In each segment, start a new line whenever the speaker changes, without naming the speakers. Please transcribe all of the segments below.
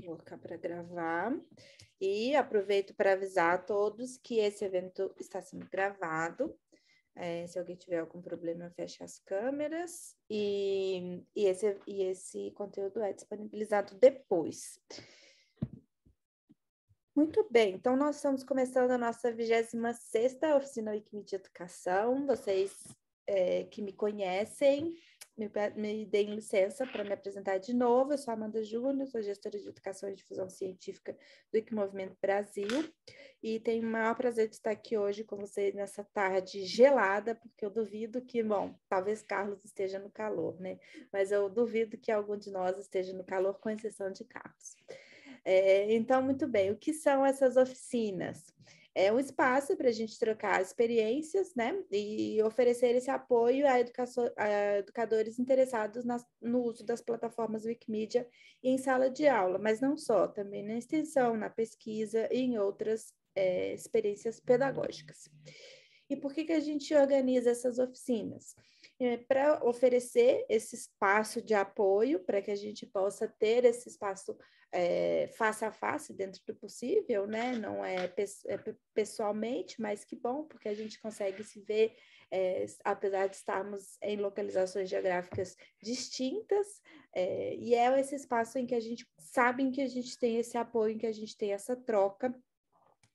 Vou colocar para gravar. E aproveito para avisar a todos que esse evento está sendo gravado. É, se alguém tiver algum problema, feche as câmeras. E, e, esse, e esse conteúdo é disponibilizado depois. Muito bem, então nós estamos começando a nossa 26 Oficina Wikimedia Educação. Vocês é, que me conhecem me, me deem licença para me apresentar de novo. Eu sou Amanda Júnior, sou gestora de educação e difusão científica do Movimento Brasil e tenho o maior prazer de estar aqui hoje com vocês nessa tarde gelada, porque eu duvido que, bom, talvez Carlos esteja no calor, né? Mas eu duvido que algum de nós esteja no calor, com exceção de Carlos. É, então, muito bem, o que são essas oficinas? é um espaço para a gente trocar experiências, né? E oferecer esse apoio a, a educadores interessados nas, no uso das plataformas Wikimedia em sala de aula, mas não só, também na extensão, na pesquisa e em outras é, experiências pedagógicas. E por que, que a gente organiza essas oficinas? é, para oferecer esse espaço de apoio, para que a gente possa ter esse espaço é, face a face, dentro do possível, né? Não é, pe é pessoalmente, mas que bom, porque a gente consegue se ver, é, apesar de estarmos em localizações geográficas distintas, é, e é esse espaço em que a gente sabe que a gente tem esse apoio, em que a gente tem essa troca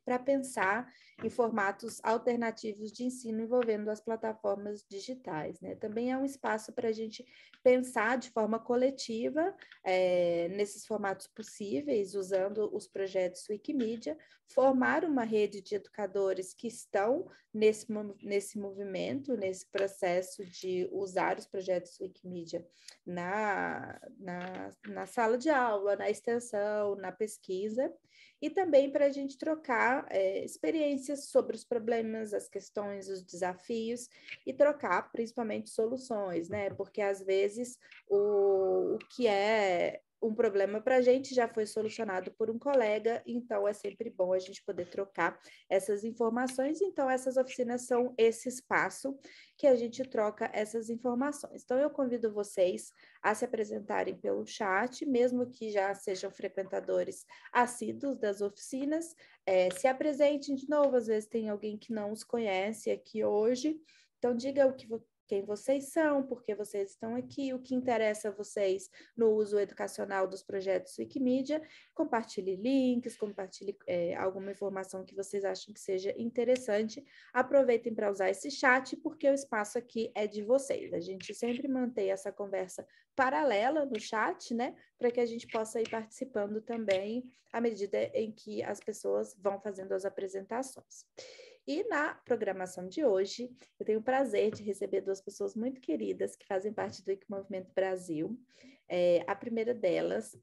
para pensar em formatos alternativos de ensino envolvendo as plataformas digitais. Né? Também é um espaço para a gente pensar de forma coletiva é, nesses formatos possíveis, usando os projetos Wikimedia, formar uma rede de educadores que estão nesse, nesse movimento, nesse processo de usar os projetos Wikimedia na, na, na sala de aula, na extensão, na pesquisa, e também para a gente trocar é, experiências sobre os problemas, as questões, os desafios e trocar principalmente soluções, né? Uhum. Porque às vezes o, o que é um problema para a gente já foi solucionado por um colega, então é sempre bom a gente poder trocar essas informações. Então, essas oficinas são esse espaço que a gente troca essas informações. Então, eu convido vocês a se apresentarem pelo chat, mesmo que já sejam frequentadores assíduos das oficinas, é, se apresentem de novo. Às vezes, tem alguém que não os conhece aqui hoje, então, diga o que, quem vocês são, por que vocês estão aqui, o que interessa a vocês no uso educacional dos projetos Wikimedia. Compartilhe links, compartilhe é, alguma informação que vocês acham que seja interessante. Aproveitem para usar esse chat, porque o espaço aqui é de vocês. A gente sempre mantém essa conversa paralela no chat, né? Para que a gente possa ir participando também à medida em que as pessoas vão fazendo as apresentações. E na programação de hoje, eu tenho o prazer de receber duas pessoas muito queridas que fazem parte do IC Movimento Brasil. É, a primeira delas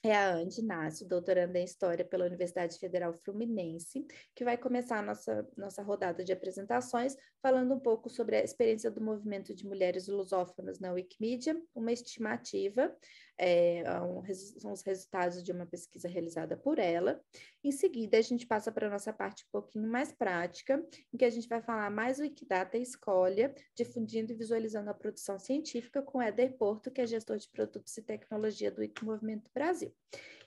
é a Andy Inácio, doutoranda em História pela Universidade Federal Fluminense, que vai começar a nossa, nossa rodada de apresentações falando um pouco sobre a experiência do movimento de mulheres lusófonas na Wikimedia, uma estimativa, é, são os resultados de uma pesquisa realizada por ela. Em seguida, a gente passa para a nossa parte um pouquinho mais prática, em que a gente vai falar mais o Wikidata Escolha, difundindo e visualizando a produção científica com Éder Porto, que é gestor de produtos e tecnologia do Wiki Movimento Brasil.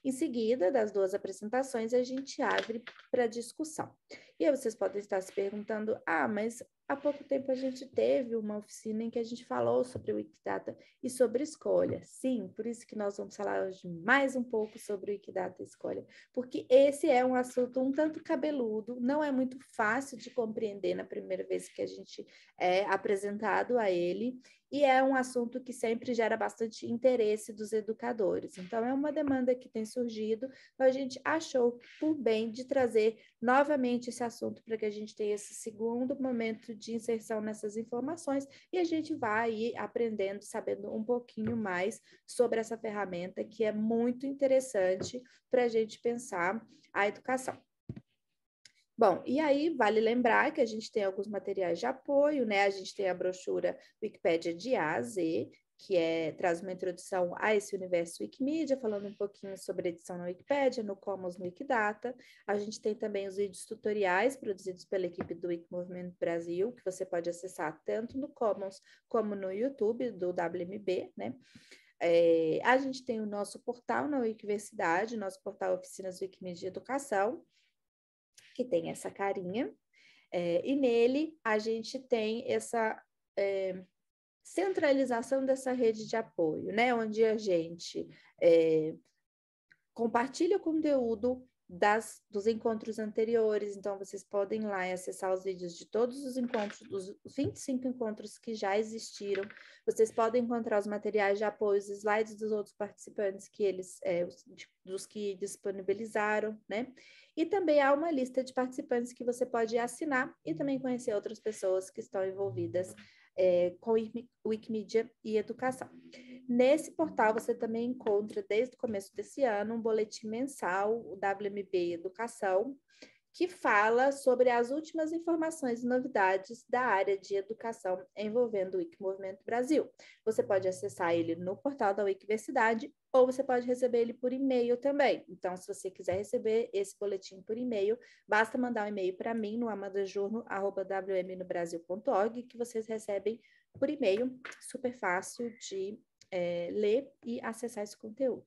Em seguida, das duas apresentações, a gente abre para discussão. E aí vocês podem estar se perguntando: ah, mas há pouco tempo a gente teve uma oficina em que a gente falou sobre Wikidata e sobre escolha. Sim, por isso que nós vamos falar hoje mais um pouco sobre Wikidata e escolha, porque esse é um assunto um tanto cabeludo, não é muito fácil de compreender na primeira vez que a gente é apresentado a ele, e é um assunto que sempre gera bastante interesse dos educadores. Então, é uma demanda que tem surgido, então a gente achou por bem de trazer novamente esse assunto para que a gente tenha esse segundo momento de inserção nessas informações e a gente vai aí aprendendo, sabendo um pouquinho mais sobre essa ferramenta que é muito interessante para a gente pensar a educação. Bom, e aí vale lembrar que a gente tem alguns materiais de apoio, né? A gente tem a brochura Wikipédia de A a Z, que é, traz uma introdução a esse universo Wikimedia, falando um pouquinho sobre edição na Wikipédia, no Commons, no Wikidata. A gente tem também os vídeos tutoriais produzidos pela equipe do Wikimovimento Brasil, que você pode acessar tanto no Commons como no YouTube do WMB, né? É, a gente tem o nosso portal na Wikiversidade, nosso portal Oficinas Wikimedia Educação, que tem essa carinha, é, e nele a gente tem essa é, centralização dessa rede de apoio, né? onde a gente é, compartilha o conteúdo das, dos encontros anteriores, então vocês podem ir lá e acessar os vídeos de todos os encontros, dos 25 encontros que já existiram. Vocês podem encontrar os materiais de apoio, os slides dos outros participantes que eles, é, dos que disponibilizaram, né? E também há uma lista de participantes que você pode assinar e também conhecer outras pessoas que estão envolvidas é, com Wikimedia e Educação. Nesse portal você também encontra, desde o começo desse ano, um boletim mensal, o WMB Educação, que fala sobre as últimas informações e novidades da área de educação envolvendo o Wiki Movimento Brasil. Você pode acessar ele no portal da Wikiversidade ou você pode receber ele por e-mail também. Então, se você quiser receber esse boletim por e-mail, basta mandar um e-mail para mim no amadajurno.wmnobrasil.org, que vocês recebem por e-mail, super fácil de é, ler e acessar esse conteúdo.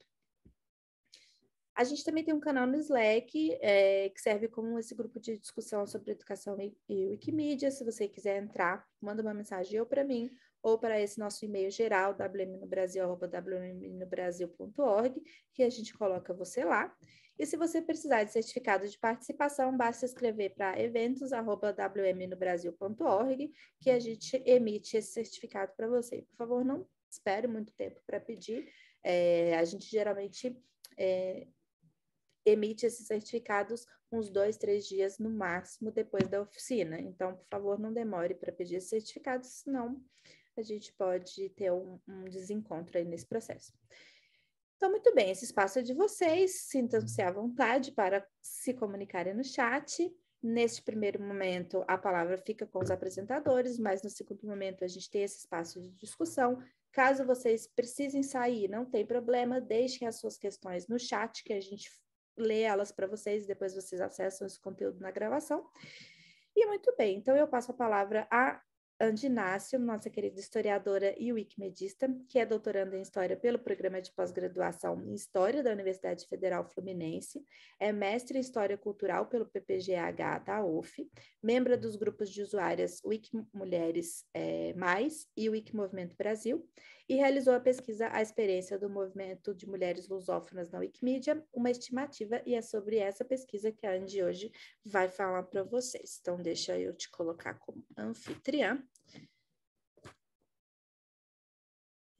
A gente também tem um canal no Slack, é, que serve como esse grupo de discussão sobre educação e, e Wikimedia. Se você quiser entrar, manda uma mensagem ou para mim, ou para esse nosso e-mail geral, wmnobrasil.org, que a gente coloca você lá. E se você precisar de certificado de participação, basta escrever para eventos.wmnobrasil.org, que a gente emite esse certificado para você. Por favor, não espere muito tempo para pedir. É, a gente geralmente é, emite esses certificados uns dois, três dias no máximo depois da oficina. Então, por favor, não demore para pedir esse certificados, senão a gente pode ter um, um desencontro aí nesse processo. Então, muito bem, esse espaço é de vocês, sintam-se à vontade para se comunicarem no chat. Neste primeiro momento, a palavra fica com os apresentadores, mas no segundo momento, a gente tem esse espaço de discussão. Caso vocês precisem sair, não tem problema, deixem as suas questões no chat, que a gente lê elas para vocês e depois vocês acessam esse conteúdo na gravação. E muito bem, então eu passo a palavra à Andinácio, nossa querida historiadora e wikimedista, que é doutoranda em História pelo Programa de Pós-Graduação em História da Universidade Federal Fluminense, é mestre em História Cultural pelo PPGH da UF, membro dos grupos de usuárias Wiki Mulheres é, eh, Mais e Wiki Movimento Brasil, e realizou a pesquisa A Experiência do Movimento de Mulheres Lusófonas na Wikimedia, uma estimativa, e é sobre essa pesquisa que a Andy hoje vai falar para vocês. Então, deixa eu te colocar como anfitriã.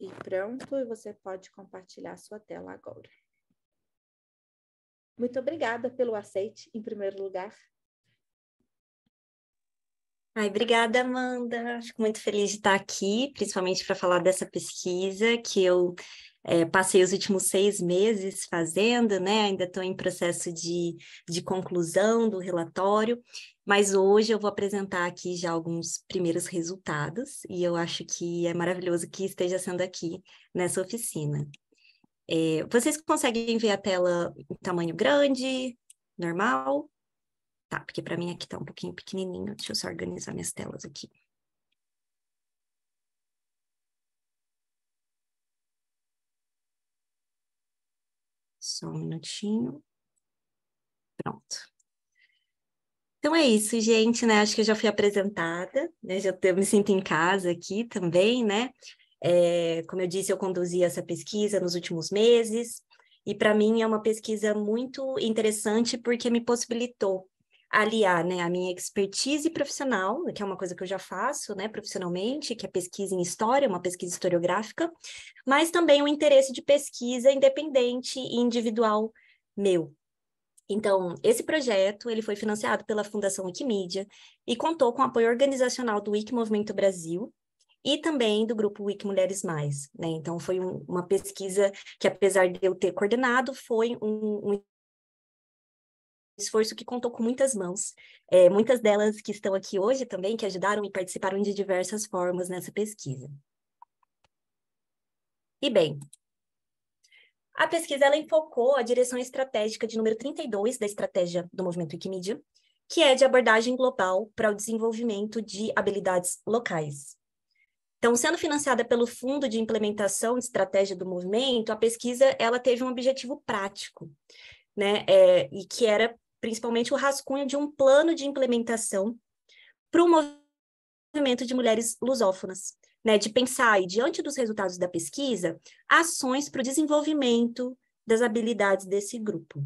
E pronto, e você pode compartilhar sua tela agora. Muito obrigada pelo aceite, em primeiro lugar. Ai,
obrigada, Amanda. Fico muito feliz de estar aqui, principalmente para falar dessa pesquisa que eu é, passei os últimos seis meses fazendo, né? Ainda estou em processo de, de conclusão do relatório, mas hoje eu vou apresentar aqui já alguns primeiros resultados e eu acho que é maravilhoso que esteja sendo aqui nessa oficina. É, vocês conseguem ver a tela em tamanho grande, normal? Tá, porque para mim aqui tá um pouquinho pequenininho. Deixa eu só organizar minhas telas aqui. Só um minutinho. Pronto. Então é isso, gente, né? Acho que eu já fui apresentada, né? Já me sinto em casa aqui também, né? É, como eu disse, eu conduzi essa pesquisa nos últimos meses, e para mim é uma pesquisa muito interessante porque me possibilitou aliar né, a minha expertise profissional, que é uma coisa que eu já faço né, profissionalmente, que é pesquisa em história, uma pesquisa historiográfica, mas também o um interesse de pesquisa independente e individual meu. Então, esse projeto ele foi financiado pela Fundação Wikimedia e contou com apoio organizacional do Wiki Movimento Brasil, e também do grupo Wiki Mulheres Mais. Né? Então, foi um, uma pesquisa que, apesar de eu ter coordenado, foi um, um esforço que contou com muitas mãos, é, muitas delas que estão aqui hoje também, que ajudaram e participaram de diversas formas nessa pesquisa. E bem, a pesquisa ela enfocou a direção estratégica de número 32 da estratégia do movimento Wikimedia, que é de abordagem global para o desenvolvimento de habilidades locais. Então, sendo financiada pelo Fundo de Implementação de Estratégia do Movimento, a pesquisa ela teve um objetivo prático, né, é, e que era principalmente o rascunho de um plano de implementação para o movimento de mulheres lusófonas, né, de pensar, e diante dos resultados da pesquisa, ações para o desenvolvimento das habilidades desse grupo.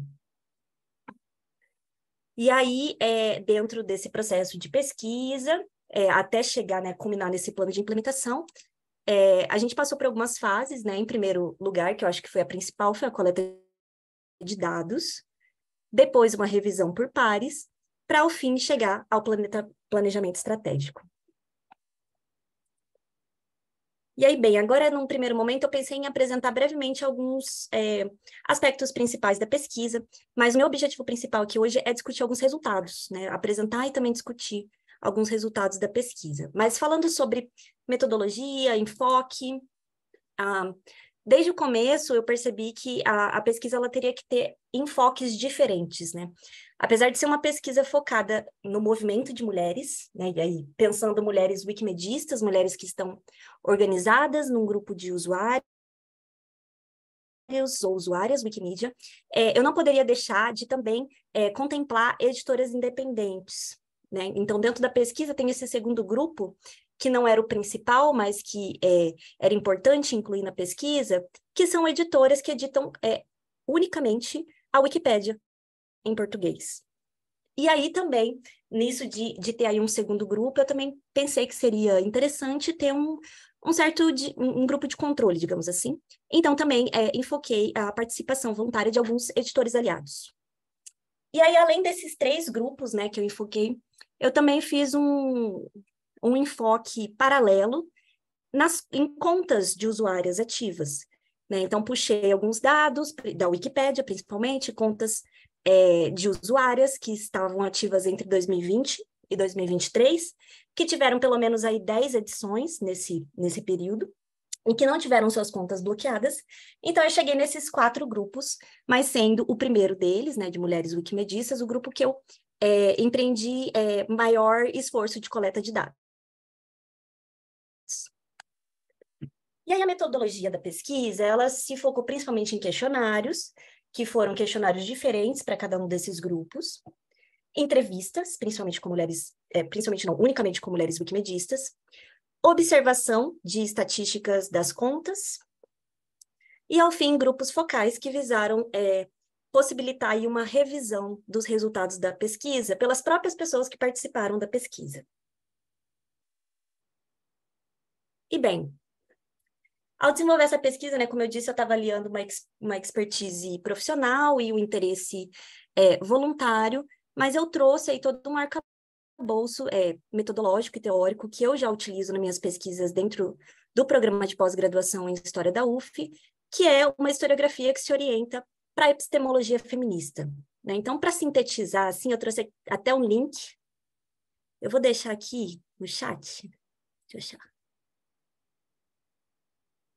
E aí, é, dentro desse processo de pesquisa, é, até chegar, né, culminar nesse plano de implementação, é, a gente passou por algumas fases, né? Em primeiro lugar, que eu acho que foi a principal, foi a coleta de dados, depois uma revisão por pares, para o fim chegar ao planeta, planejamento estratégico. E aí, bem, agora num primeiro momento eu pensei em apresentar brevemente alguns é, aspectos principais da pesquisa, mas o meu objetivo principal aqui hoje é discutir alguns resultados, né? apresentar e também discutir alguns resultados da pesquisa. Mas falando sobre metodologia, enfoque, a desde o começo eu percebi que a, a, pesquisa ela teria que ter enfoques diferentes, né? Apesar de ser uma pesquisa focada no movimento de mulheres, né? E aí pensando mulheres wikimedistas, mulheres que estão organizadas num grupo de usuários ou usuárias Wikimedia, é, eu não poderia deixar de também é, contemplar editoras independentes, né? Então, dentro da pesquisa tem esse segundo grupo que não era o principal, mas que é, era importante incluir na pesquisa, que são editoras que editam é, unicamente a Wikipédia em português. E aí também, nisso de, de ter aí um segundo grupo, eu também pensei que seria interessante ter um, um certo de, um grupo de controle, digamos assim. Então também é, enfoquei a participação voluntária de alguns editores aliados. E aí, além desses três grupos né, que eu enfoquei, eu também fiz um, um enfoque paralelo nas, em contas de usuárias ativas. Né? Então, puxei alguns dados da Wikipédia, principalmente, contas é, de usuárias que estavam ativas entre 2020 e 2023, que tiveram pelo menos aí 10 edições nesse, nesse período e que não tiveram suas contas bloqueadas. Então, eu cheguei nesses quatro grupos, mas sendo o primeiro deles, né, de mulheres wikimedistas, o grupo que eu é, empreendi é, maior esforço de coleta de dados. E aí a metodologia da pesquisa, ela se focou principalmente em questionários, que foram questionários diferentes para cada um desses grupos, entrevistas, principalmente com mulheres, é, principalmente não, unicamente com mulheres wikimedistas, observação de estatísticas das contas, e ao fim grupos focais que visaram é, possibilitar uma revisão dos resultados da pesquisa pelas próprias pessoas que participaram da pesquisa. E bem, ao desenvolver essa pesquisa, né, como eu disse, eu estava aliando uma, ex, uma expertise profissional e o um interesse é, voluntário, mas eu trouxe aí todo um arcabouço é, metodológico e teórico que eu já utilizo nas minhas pesquisas dentro do programa de pós-graduação em História da UF, que é uma historiografia que se orienta para a epistemologia feminista. Né? Então, para sintetizar, assim, eu trouxe até um link. Eu vou deixar aqui no chat. Deixa eu achar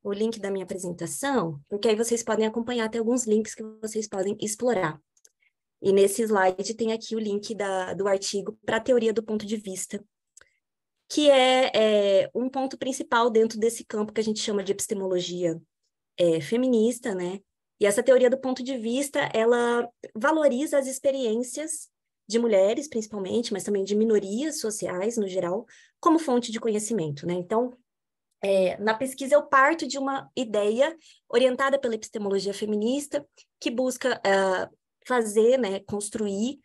o link da minha apresentação, porque aí vocês podem acompanhar, até alguns links que vocês podem explorar. E nesse slide tem aqui o link da, do artigo para a teoria do ponto de vista, que é, é, um ponto principal dentro desse campo que a gente chama de epistemologia é, feminista, né? E essa teoria do ponto de vista, ela valoriza as experiências de mulheres, principalmente, mas também de minorias sociais no geral, como fonte de conhecimento, né? Então, é, na pesquisa, eu parto de uma ideia orientada pela epistemologia feminista, que busca uh, fazer, né, construir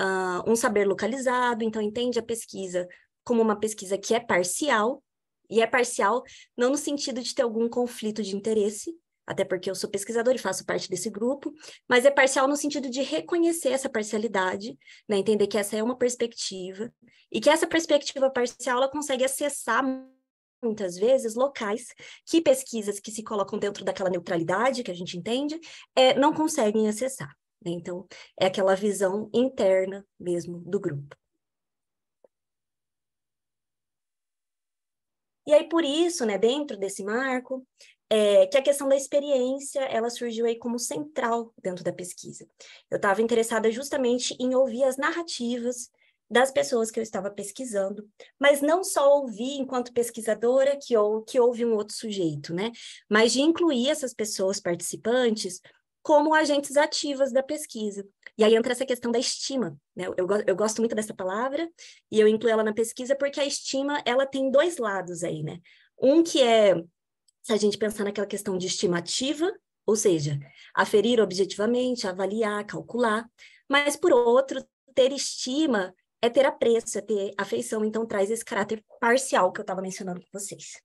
uh, um saber localizado, então entende a pesquisa como uma pesquisa que é parcial, e é parcial não no sentido de ter algum conflito de interesse, até porque eu sou pesquisadora e faço parte desse grupo, mas é parcial no sentido de reconhecer essa parcialidade, né, entender que essa é uma perspectiva, e que essa perspectiva parcial ela consegue acessar muitas vezes, locais que pesquisas que se colocam dentro daquela neutralidade que a gente entende é, não conseguem acessar. Né? Então, é aquela visão interna mesmo do grupo. E aí, por isso, né, dentro desse marco, é, que a questão da experiência ela surgiu aí como central dentro da pesquisa. Eu estava interessada justamente em ouvir as narrativas das pessoas que eu estava pesquisando, mas não só ouvir enquanto pesquisadora que, ou, que houve um outro sujeito, né? Mas de incluir essas pessoas participantes como agentes ativas da pesquisa. E aí entra essa questão da estima, né? Eu, eu gosto muito dessa palavra e eu incluo ela na pesquisa porque a estima, ela tem dois lados aí, né? Um que é, se a gente pensar naquela questão de estimativa, ou seja, aferir objetivamente, avaliar, calcular, mas por outro, ter estima é ter apreço, é ter afeição, então traz esse caráter parcial que eu estava mencionando com vocês.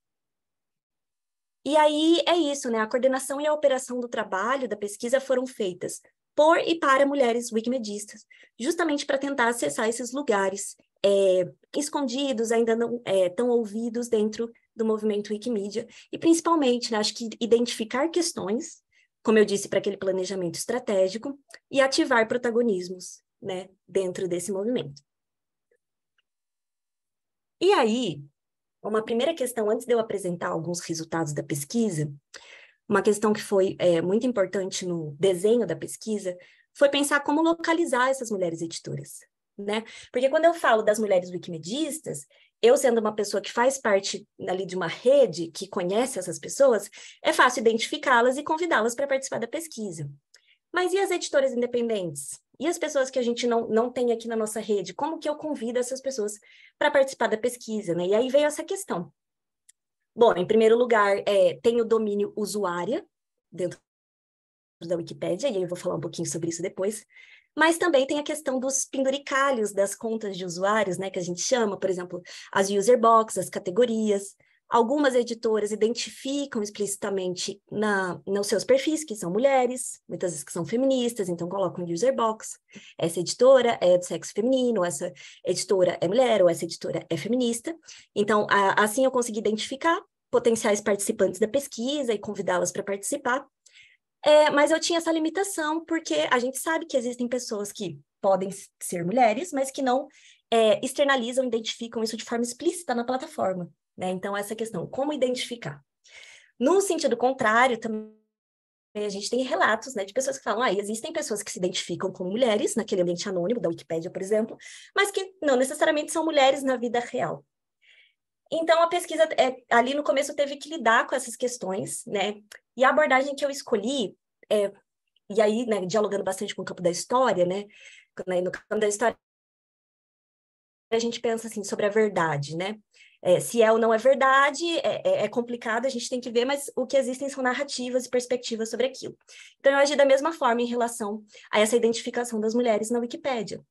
E aí é isso, né? A coordenação e a operação do trabalho da pesquisa foram feitas por e para mulheres wikimedistas, justamente para tentar acessar esses lugares é, escondidos, ainda não é, tão ouvidos dentro do movimento Wikimedia, e principalmente, né, acho que identificar questões, como eu disse, para aquele planejamento estratégico, e ativar protagonismos né, dentro desse movimento. E aí, uma primeira questão, antes de eu apresentar alguns resultados da pesquisa, uma questão que foi é, muito importante no desenho da pesquisa foi pensar como localizar essas mulheres editoras, né? Porque quando eu falo das mulheres wikimedistas, eu sendo uma pessoa que faz parte ali de uma rede que conhece essas pessoas, é fácil identificá-las e convidá-las para participar da pesquisa. Mas e as editoras independentes? E as pessoas que a gente não, não tem aqui na nossa rede, como que eu convido essas pessoas para participar da pesquisa? Né? E aí veio essa questão. Bom, em primeiro lugar, é, tem o domínio usuária dentro da Wikipédia, e aí eu vou falar um pouquinho sobre isso depois. Mas também tem a questão dos penduricalhos das contas de usuários, né, que a gente chama, por exemplo, as user boxes as categorias. Algumas editoras identificam explicitamente na, nos seus perfis que são mulheres, muitas vezes que são feministas, então colocam user box. Essa editora é do sexo feminino, essa editora é mulher, ou essa editora é feminista. Então, a, assim eu consegui identificar potenciais participantes da pesquisa e convidá-las para participar. É, mas eu tinha essa limitação, porque a gente sabe que existem pessoas que podem ser mulheres, mas que não é, externalizam, identificam isso de forma explícita na plataforma. Né? Então, essa questão, como identificar? No sentido contrário, também a gente tem relatos né, de pessoas que falam, ah, existem pessoas que se identificam com mulheres, naquele ambiente anônimo da Wikipédia, por exemplo, mas que não necessariamente são mulheres na vida real. Então, a pesquisa, é, ali no começo, teve que lidar com essas questões, né? E a abordagem que eu escolhi, é, e aí, né, dialogando bastante com o campo da história, né? né no campo da história, a gente pensa, assim, sobre a verdade, né? é, se é ou não é verdade, é, é, é, complicado, a gente tem que ver, mas o que existem são narrativas e perspectivas sobre aquilo. Então, eu agi da mesma forma em relação a essa identificação das mulheres na Wikipédia.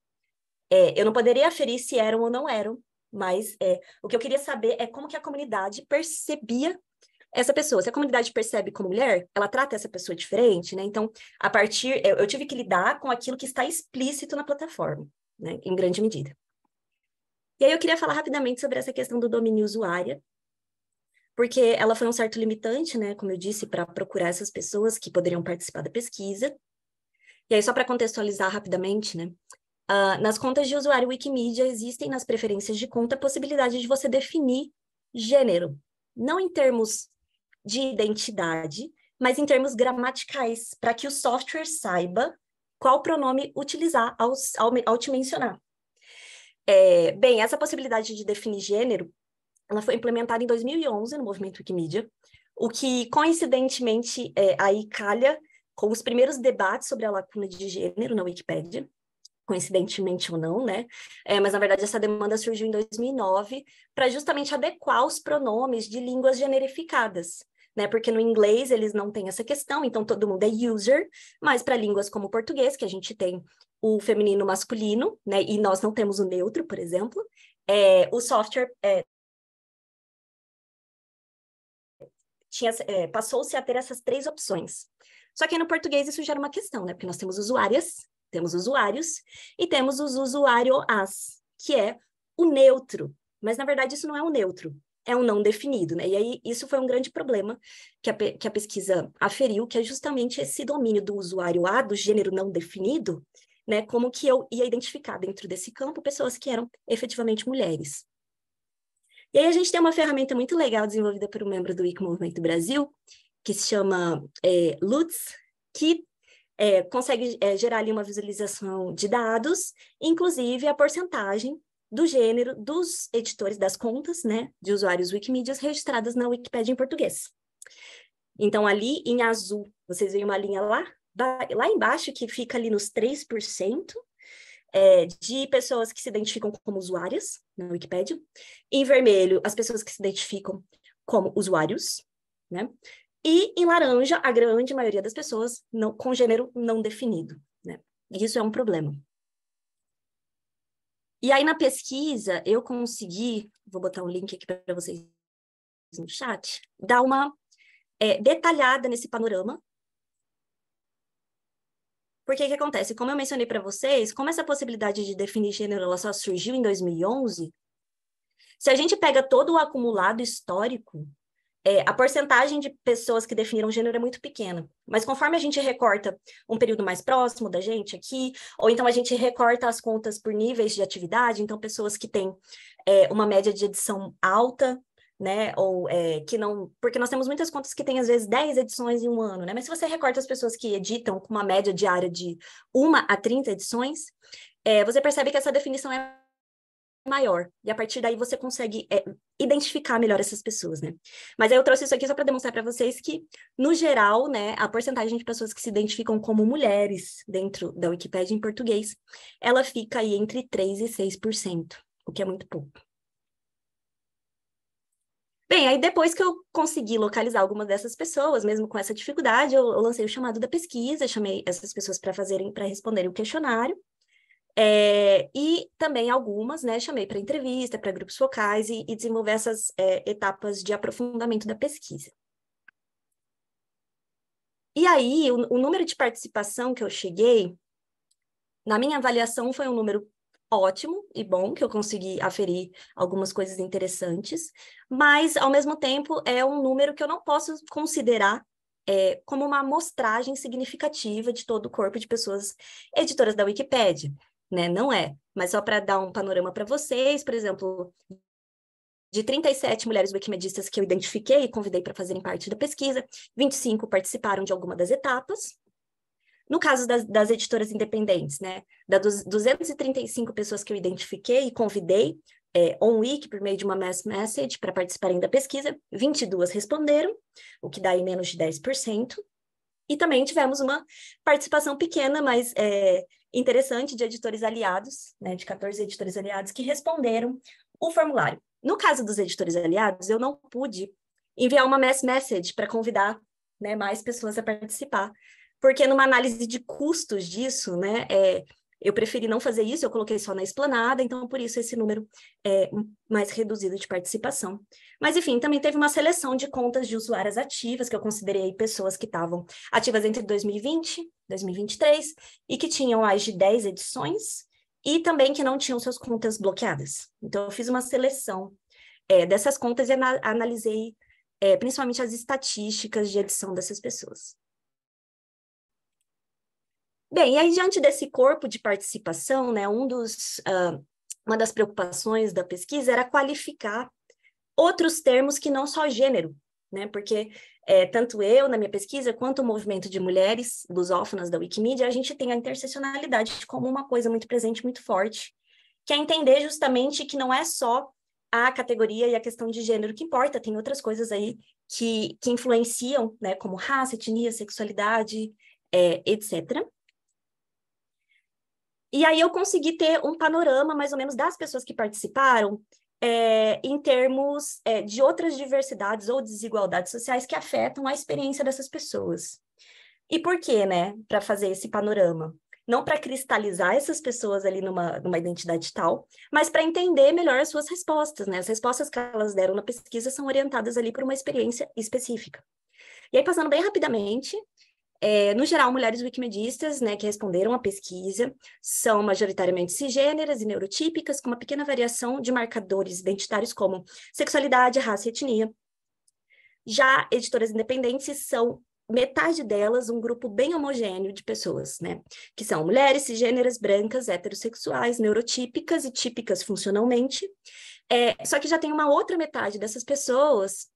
É, eu não poderia aferir se eram ou não eram, mas é, o que eu queria saber é como que a comunidade percebia essa pessoa. Se a comunidade percebe como mulher, ela trata essa pessoa diferente, né? Então, a partir... Eu, eu tive que lidar com aquilo que está explícito na plataforma, né? em grande medida. E aí eu queria falar rapidamente sobre essa questão do domínio usuária, porque ela foi um certo limitante, né, como eu disse, para procurar essas pessoas que poderiam participar da pesquisa. E aí, só para contextualizar rapidamente, né, uh, nas contas de usuário Wikimedia existem nas preferências de conta a possibilidade de você definir gênero, não em termos de identidade, mas em termos gramaticais, para que o software saiba qual pronome utilizar ao, ao, ao te mencionar. É, bem, essa possibilidade de definir gênero, ela foi implementada em 2011 no movimento Wikimedia, o que coincidentemente é, aí calha com os primeiros debates sobre a lacuna de gênero na Wikipédia, coincidentemente ou não, né? É, mas na verdade essa demanda surgiu em 2009 para justamente adequar os pronomes de línguas generificadas né? Porque no inglês eles não têm essa questão, então todo mundo é user, mas para línguas como o português, que a gente tem o feminino masculino, né? E nós não temos o neutro, por exemplo, é, o software é, é, passou-se a ter essas três opções. Só que no português isso gera uma questão, né? Porque nós temos usuárias, temos usuários e temos os usuário as, que é o neutro. Mas na verdade isso não é um neutro é um não definido, né? E aí isso foi um grande problema que a, que a pesquisa aferiu, que é justamente esse domínio do usuário A, do gênero não definido, né? Como que eu ia identificar dentro desse campo pessoas que eram efetivamente mulheres. E aí a gente tem uma ferramenta muito legal desenvolvida por um membro do IC Movimento Brasil, que se chama é, LUTS, que é, consegue é, gerar ali uma visualização de dados, inclusive a porcentagem do gênero dos editores das contas, né, de usuários Wikimedias registradas na Wikipédia em português. Então, ali em azul, vocês veem uma linha lá, lá embaixo, que fica ali nos 3%, é, de pessoas que se identificam como usuárias na Wikipédia. Em vermelho, as pessoas que se identificam como usuários, né? E em laranja, a grande maioria das pessoas não, com gênero não definido, né? E isso é um problema. E aí, na pesquisa, eu consegui, vou botar um link aqui para vocês no chat, dar uma é, detalhada nesse panorama. Porque o que acontece? Como eu mencionei para vocês, como essa possibilidade de definir gênero ela só surgiu em 2011, se a gente pega todo o acumulado histórico é, a porcentagem de pessoas que definiram gênero é muito pequena. Mas conforme a gente recorta um período mais próximo da gente aqui, ou então a gente recorta as contas por níveis de atividade, então pessoas que têm é, uma média de edição alta, né? Ou é, que não. Porque nós temos muitas contas que têm, às vezes, 10 edições em um ano, né? Mas se você recorta as pessoas que editam com uma média diária de 1 a 30 edições, é, você percebe que essa definição é maior. E a partir daí você consegue é, identificar melhor essas pessoas, né? Mas aí eu trouxe isso aqui só para demonstrar para vocês que, no geral, né, a porcentagem de pessoas que se identificam como mulheres dentro da Wikipédia em português, ela fica aí entre 3% e 6%, o que é muito pouco. Bem, aí depois que eu consegui localizar algumas dessas pessoas, mesmo com essa dificuldade, eu, eu lancei o chamado da pesquisa, chamei essas pessoas para fazerem, para responderem o questionário. É, e também algumas, né, chamei para entrevista, para grupos focais e, e desenvolver essas é, etapas de aprofundamento da pesquisa. E aí, o, o, número de participação que eu cheguei, na minha avaliação, foi um número ótimo e bom, que eu consegui aferir algumas coisas interessantes, mas, ao mesmo tempo, é um número que eu não posso considerar é, como uma amostragem significativa de todo o corpo de pessoas editoras da Wikipédia né? Não é. Mas só para dar um panorama para vocês, por exemplo, de 37 mulheres wikimedistas que eu identifiquei e convidei para fazerem parte da pesquisa, 25 participaram de alguma das etapas. No caso das, das editoras independentes, né? Das 235 pessoas que eu identifiquei e convidei é, on-week por meio de uma mass message para participarem da pesquisa, 22 responderam, o que dá aí menos de 10%. E também tivemos uma participação pequena, mas é, interessante de editores aliados, né, de 14 editores aliados que responderam o formulário. No caso dos editores aliados, eu não pude enviar uma mass message para convidar né, mais pessoas a participar, porque numa análise de custos disso, né, é, eu preferi não fazer isso, eu coloquei só na esplanada, então por isso esse número é mais reduzido de participação. Mas enfim, também teve uma seleção de contas de usuárias ativas, que eu considerei pessoas que estavam ativas entre 2020 2023, e que tinham mais de 10 edições, e também que não tinham suas contas bloqueadas. Então, eu fiz uma seleção é, dessas contas e ana analisei é, principalmente as estatísticas de edição dessas pessoas. Bem, e aí, diante desse corpo de participação, né, um dos, uh, uma das preocupações da pesquisa era qualificar outros termos que não só gênero, né? Porque é, tanto eu, na minha pesquisa, quanto o movimento de mulheres lusófonas da Wikimedia, a gente tem a interseccionalidade como uma coisa muito presente, muito forte, que é entender justamente que não é só a categoria e a questão de gênero que importa, tem outras coisas aí que, que influenciam, né? Como raça, etnia, sexualidade, é, etc. E aí eu consegui ter um panorama mais ou menos das pessoas que participaram é, em termos é, de outras diversidades ou desigualdades sociais que afetam a experiência dessas pessoas. E por quê, né? Para fazer esse panorama. Não para cristalizar essas pessoas ali numa, numa identidade tal, mas para entender melhor as suas respostas, né? As respostas que elas deram na pesquisa são orientadas ali por uma experiência específica. E aí, passando bem rapidamente é, no geral, mulheres wikimedistas né, que responderam à pesquisa são majoritariamente cisgêneras e neurotípicas, com uma pequena variação de marcadores identitários como sexualidade, raça e etnia. Já editoras independentes são metade delas um grupo bem homogêneo de pessoas, né? Que são mulheres cisgêneras, brancas, heterossexuais, neurotípicas e típicas funcionalmente. É, só que já tem uma outra metade dessas pessoas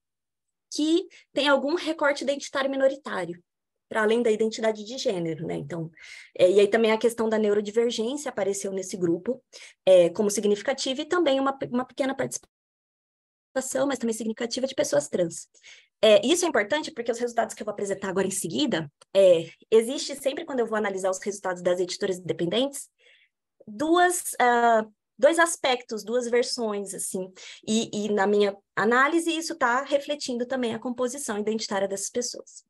que tem algum recorte identitário minoritário, para além da identidade de gênero, né? Então, é, e aí também a questão da neurodivergência apareceu nesse grupo é, como significativa e também uma, uma pequena participação, mas também significativa de pessoas trans. É, isso é importante porque os resultados que eu vou apresentar agora em seguida, é, existe sempre quando eu vou analisar os resultados das editoras independentes, duas uh, dois aspectos, duas versões, assim. E, e na minha análise, isso está refletindo também a composição identitária dessas pessoas.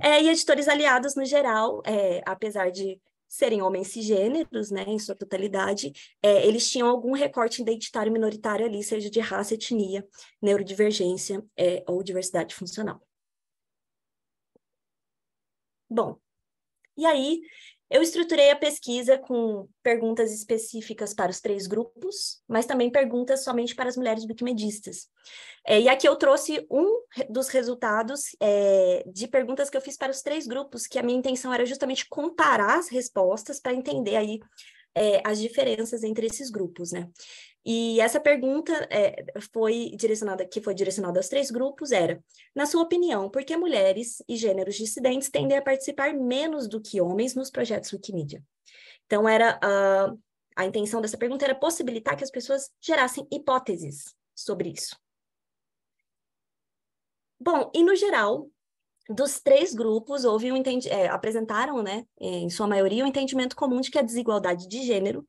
É, e editores aliados, no geral, é, apesar de serem homens cisgêneros, né, em sua totalidade, é, eles tinham algum recorte identitário minoritário ali, seja de raça, etnia, neurodivergência é, ou diversidade funcional. Bom, e aí eu estruturei a pesquisa com perguntas específicas para os três grupos, mas também perguntas somente para as mulheres bikmedistas. É, e aqui eu trouxe um dos resultados é, de perguntas que eu fiz para os três grupos, que a minha intenção era justamente comparar as respostas para entender aí é, as diferenças entre esses grupos, né? E essa pergunta é, foi direcionada, que foi direcionada aos três grupos, era, na sua opinião, por que mulheres e gêneros dissidentes tendem a participar menos do que homens nos projetos Wikimedia? Então, era uh, a intenção dessa pergunta era possibilitar que as pessoas gerassem hipóteses sobre isso. Bom, e no geral, dos três grupos houve um é, apresentaram, né, é, em sua maioria, o um entendimento comum de que a desigualdade de gênero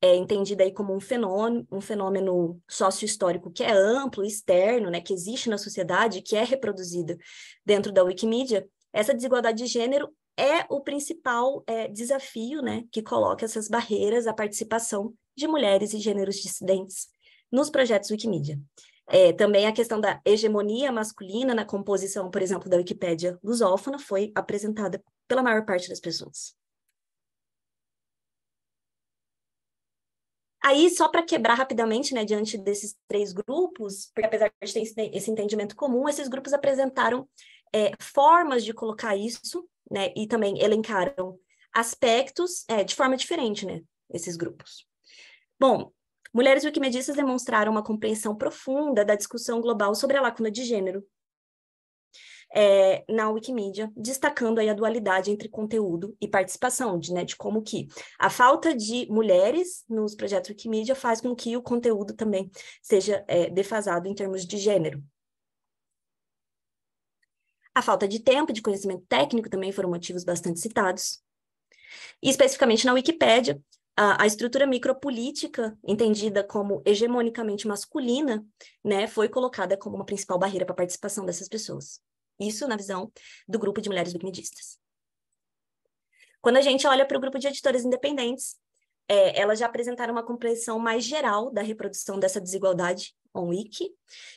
é entendida aí como um fenômeno, um fenômeno sócio-histórico que é amplo, externo, né, que existe na sociedade, que é reproduzida dentro da Wikimedia. Essa desigualdade de gênero é o principal é, desafio, né, que coloca essas barreiras à participação de mulheres e gêneros dissidentes nos projetos Wikimedia. É, também a questão da hegemonia masculina na composição, por exemplo, da Wikipédia lusófona foi apresentada pela maior parte das pessoas. Aí, só para quebrar rapidamente, né, diante desses três grupos, porque apesar de ter esse entendimento comum, esses grupos apresentaram é, formas de colocar isso, né, e também elencaram aspectos é, de forma diferente, né, esses grupos. Bom, mulheres wikimedistas demonstraram uma compreensão profunda da discussão global sobre a lacuna de gênero é, na Wikimedia, destacando aí a dualidade entre conteúdo e participação, de, né, de como que a falta de mulheres nos projetos Wikimedia faz com que o conteúdo também seja é, defasado em termos de gênero. A falta de tempo e de conhecimento técnico também foram motivos bastante citados. E especificamente na Wikipédia, a, a estrutura micropolítica, entendida como hegemonicamente masculina, né, foi colocada como uma principal barreira para a participação dessas pessoas. Isso na visão do grupo de mulheres bigmedistas. Quando a gente olha para o grupo de editoras independentes, é, elas já apresentaram uma compreensão mais geral da reprodução dessa desigualdade on-wiki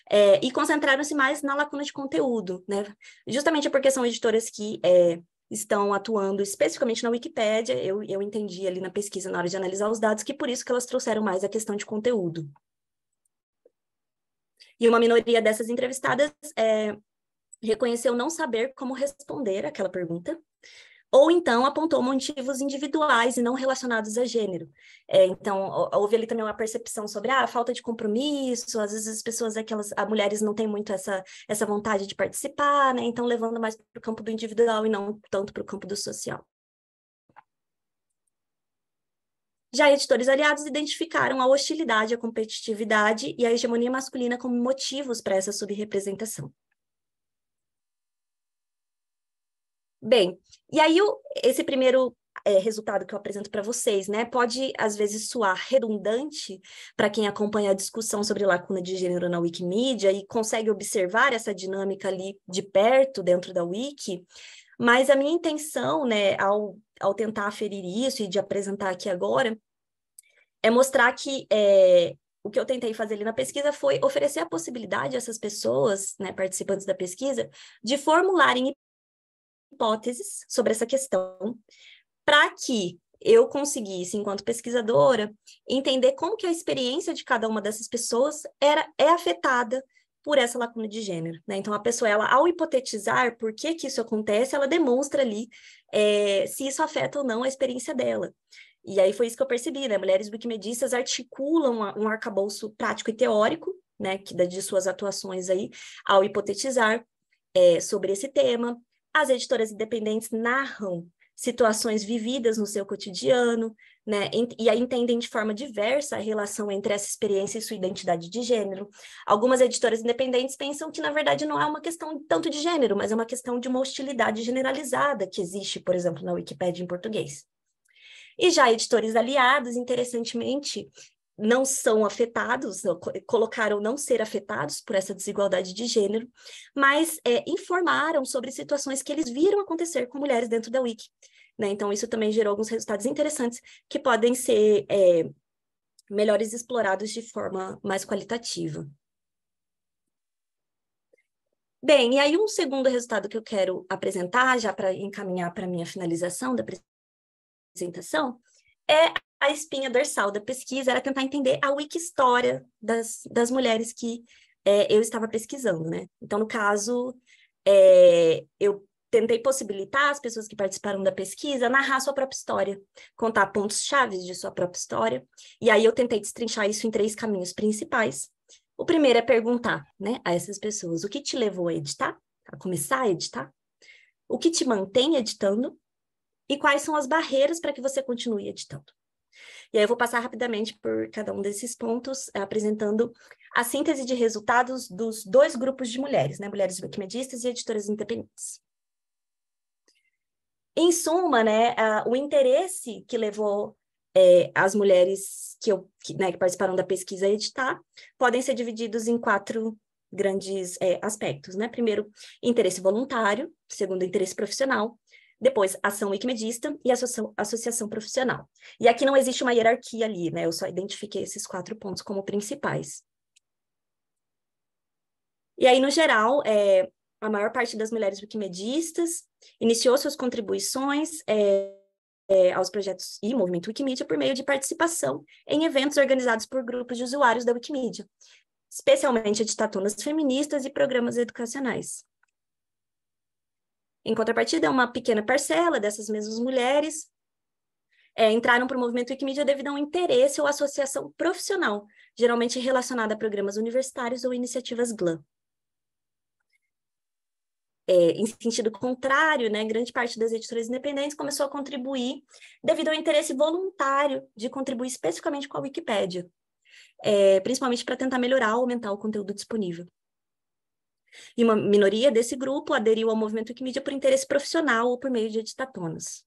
é, e concentraram-se mais na lacuna de conteúdo, né? justamente porque são editoras que é, estão atuando especificamente na Wikipédia. Eu, eu entendi ali na pesquisa, na hora de analisar os dados, que por isso que elas trouxeram mais a questão de conteúdo. E uma minoria dessas entrevistadas é, reconheceu não saber como responder aquela pergunta ou então apontou motivos individuais e não relacionados a gênero. É, então, houve ali também uma percepção sobre ah, a falta de compromisso, às vezes as pessoas, aquelas, as mulheres não têm muito essa, essa vontade de participar, né? Então, levando mais para o campo do individual e não tanto para o campo do social. Já editores aliados identificaram a hostilidade a competitividade e a hegemonia masculina como motivos para essa subrepresentação. Bem, e aí o, esse primeiro é, resultado que eu apresento para vocês, né? Pode às vezes soar redundante para quem acompanha a discussão sobre lacuna de gênero na Wikimedia e consegue observar essa dinâmica ali de perto dentro da Wiki, mas a minha intenção, né, ao, ao tentar aferir isso e de apresentar aqui agora, é mostrar que é, o que eu tentei fazer ali na pesquisa foi oferecer a possibilidade a essas pessoas, né, participantes da pesquisa, de formularem hipóteses sobre essa questão para que eu conseguisse, enquanto pesquisadora, entender como que a experiência de cada uma dessas pessoas era, é afetada por essa lacuna de gênero. Né? Então, a pessoa, ela, ao hipotetizar por que, que isso acontece, ela demonstra ali é, se isso afeta ou não a experiência dela. E aí foi isso que eu percebi, né? Mulheres wikimedistas articulam um arcabouço prático e teórico, né? Que de suas atuações aí, ao hipotetizar é, sobre esse tema, as editoras independentes narram situações vividas no seu cotidiano, né, e entendem de forma diversa a relação entre essa experiência e sua identidade de gênero. Algumas editoras independentes pensam que, na verdade, não é uma questão tanto de gênero, mas é uma questão de uma hostilidade generalizada que existe, por exemplo, na Wikipédia em português. E já editores aliados, interessantemente, não são afetados, colocaram não ser afetados por essa desigualdade de gênero, mas é, informaram sobre situações que eles viram acontecer com mulheres dentro da Wiki. Né? Então, isso também gerou alguns resultados interessantes que podem ser é, melhores explorados de forma mais qualitativa. Bem, e aí um segundo resultado que eu quero apresentar, já para encaminhar para a minha finalização da apresentação, é a espinha dorsal da pesquisa era tentar entender a wiki história das, das mulheres que é, eu estava pesquisando, né? Então, no caso, é, eu tentei possibilitar as pessoas que participaram da pesquisa narrar sua própria história, contar pontos chaves de sua própria história. E aí eu tentei destrinchar isso em três caminhos principais. O primeiro é perguntar, né, a essas pessoas o que te levou a editar, a começar a editar, o que te mantém editando e quais são as barreiras para que você continue editando. E aí eu vou passar rapidamente por cada um desses pontos, eh, apresentando a síntese de resultados dos dois grupos de mulheres, né? Mulheres wikimedistas e editoras independentes. Em suma, né, o interesse que levou eh, as mulheres que, eu, que, né, que, participaram da pesquisa a editar podem ser divididos em quatro grandes eh, aspectos, né? Primeiro, interesse voluntário. Segundo, interesse profissional. Depois, ação wikimedista e associação, associação profissional. E aqui não existe uma hierarquia ali, né? Eu só identifiquei esses quatro pontos como principais. E aí, no geral, é, a maior parte das mulheres wikimedistas iniciou suas contribuições é, é, aos projetos e movimento Wikimedia por meio de participação em eventos organizados por grupos de usuários da Wikimedia, especialmente editatunas feministas e programas educacionais. Em contrapartida, é uma pequena parcela dessas mesmas mulheres é, entraram para o movimento Wikimedia devido a um interesse ou associação profissional, geralmente relacionada a programas universitários ou iniciativas GLAM. É, em sentido contrário, né, grande parte das editoras independentes começou a contribuir devido ao interesse voluntário de contribuir especificamente com a Wikipédia, é, principalmente para tentar melhorar ou aumentar o conteúdo disponível. E uma minoria desse grupo aderiu ao movimento Wikimedia por interesse profissional ou por meio de editatonas.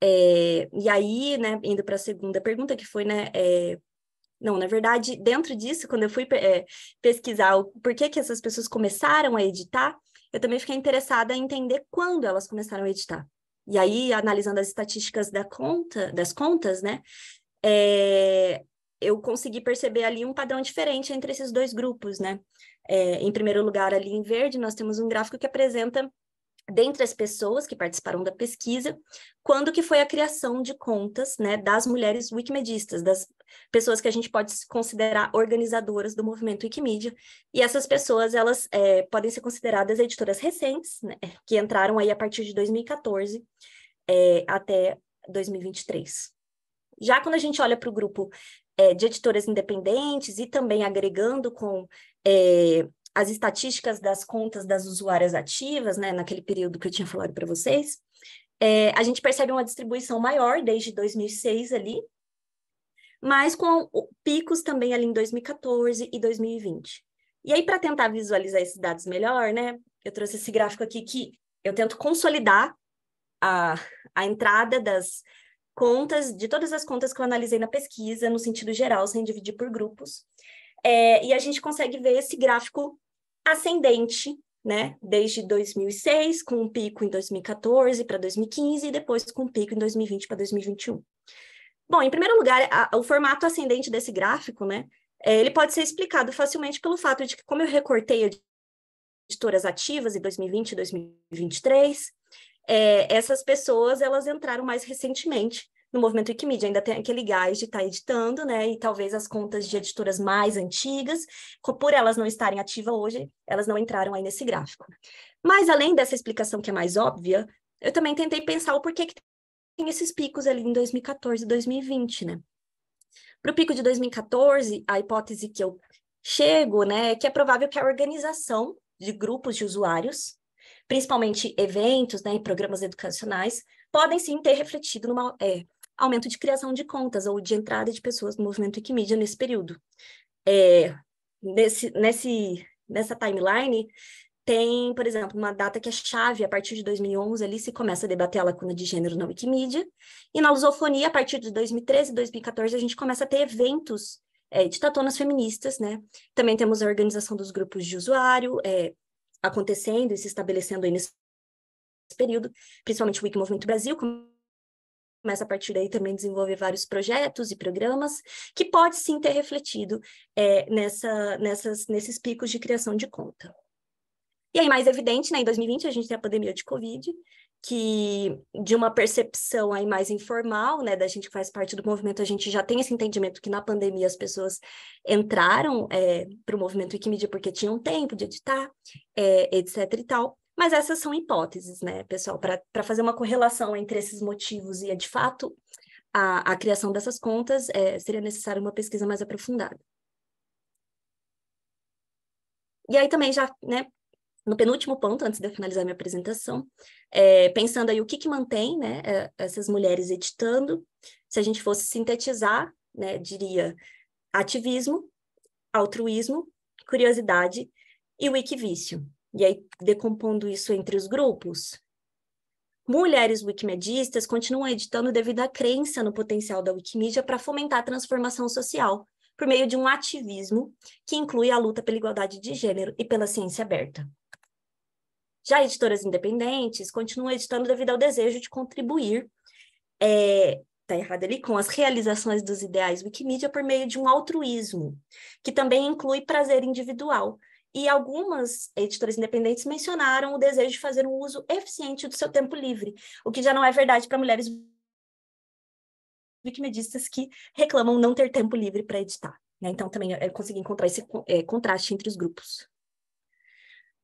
É, e aí, né, indo para a segunda pergunta, que foi, né, é, não, na verdade, dentro disso, quando eu fui é, pesquisar o porquê que essas pessoas começaram a editar, eu também fiquei interessada em entender quando elas começaram a editar. E aí, analisando as estatísticas da conta, das contas, né, é, eu consegui perceber ali um padrão diferente entre esses dois grupos, né? É, em primeiro lugar, ali em verde, nós temos um gráfico que apresenta dentre as pessoas que participaram da pesquisa, quando que foi a criação de contas né, das mulheres wikimedistas, das pessoas que a gente pode considerar organizadoras do movimento Wikimedia, e essas pessoas elas é, podem ser consideradas editoras recentes, né, que entraram aí a partir de 2014 é, até 2023. Já quando a gente olha para o grupo é, de editoras independentes e também agregando com é, as estatísticas das contas das usuárias ativas, né, naquele período que eu tinha falado para vocês, é, a gente percebe uma distribuição maior desde 2006 ali, mas com picos também ali em 2014 e 2020. E aí, para tentar visualizar esses dados melhor, né, eu trouxe esse gráfico aqui que eu tento consolidar a, a entrada das, contas, de todas as contas que eu analisei na pesquisa, no sentido geral, sem dividir por grupos. É, e a gente consegue ver esse gráfico ascendente, né? Desde 2006, com um pico em 2014 para 2015, e depois com um pico em 2020 para 2021. Bom, em primeiro lugar, a, o formato ascendente desse gráfico, né? É, ele pode ser explicado facilmente pelo fato de que, como eu recortei editoras ativas em 2020 e 2023, é, essas pessoas elas entraram mais recentemente no movimento Wikimedia, ainda tem aquele gás de estar tá editando, né? E talvez as contas de editoras mais antigas, por elas não estarem ativas hoje, elas não entraram aí nesse gráfico. Mas além dessa explicação que é mais óbvia, eu também tentei pensar o porquê que tem esses picos ali em 2014 e 2020, né? Para o pico de 2014, a hipótese que eu chego, né, é que é provável que a organização de grupos de usuários principalmente eventos né, e programas educacionais, podem sim ter refletido no é, aumento de criação de contas ou de entrada de pessoas no movimento Wikimedia nesse período. É, nesse, nesse, nessa timeline, tem, por exemplo, uma data que é chave, a partir de 2011 ali se começa a debater a lacuna de gênero na Wikimedia, e na lusofonia, a partir de 2013 e 2014, a gente começa a ter eventos é, de tatonas feministas, né? Também temos a organização dos grupos de usuário, é, acontecendo e se estabelecendo aí nesse período, principalmente o Wiki Movimento Brasil, começa a partir daí também desenvolver vários projetos e programas que pode sim ter refletido é, nessa, nessas, nesses picos de criação de conta. E aí, mais evidente, né, em 2020 a gente tem a pandemia de Covid, que de uma percepção aí mais informal, né, da gente que faz parte do movimento, a gente já tem esse entendimento que na pandemia as pessoas entraram é, para o movimento Wikimedia porque tinham tempo de editar, é, etc e tal. Mas essas são hipóteses, né, pessoal, para fazer uma correlação entre esses motivos e, de fato, a, a criação dessas contas, é, seria necessária uma pesquisa mais aprofundada. E aí também já, né, no penúltimo ponto, antes de eu finalizar minha apresentação, é, pensando aí o que, que mantém né, é, essas mulheres editando, se a gente fosse sintetizar, né, diria ativismo, altruísmo, curiosidade e wikivício. E aí, decompondo isso entre os grupos, mulheres wikimedistas continuam editando devido à crença no potencial da Wikimedia para fomentar a transformação social, por meio de um ativismo que inclui a luta pela igualdade de gênero e pela ciência aberta. Já editoras independentes continuam editando devido ao desejo de contribuir, é, tá errado ali, com as realizações dos ideais Wikimedia por meio de um altruísmo, que também inclui prazer individual. E algumas editoras independentes mencionaram o desejo de fazer um uso eficiente do seu tempo livre, o que já não é verdade para mulheres wikimedistas que reclamam não ter tempo livre para editar. Né? Então, também eu é, consegui encontrar esse é, contraste entre os grupos.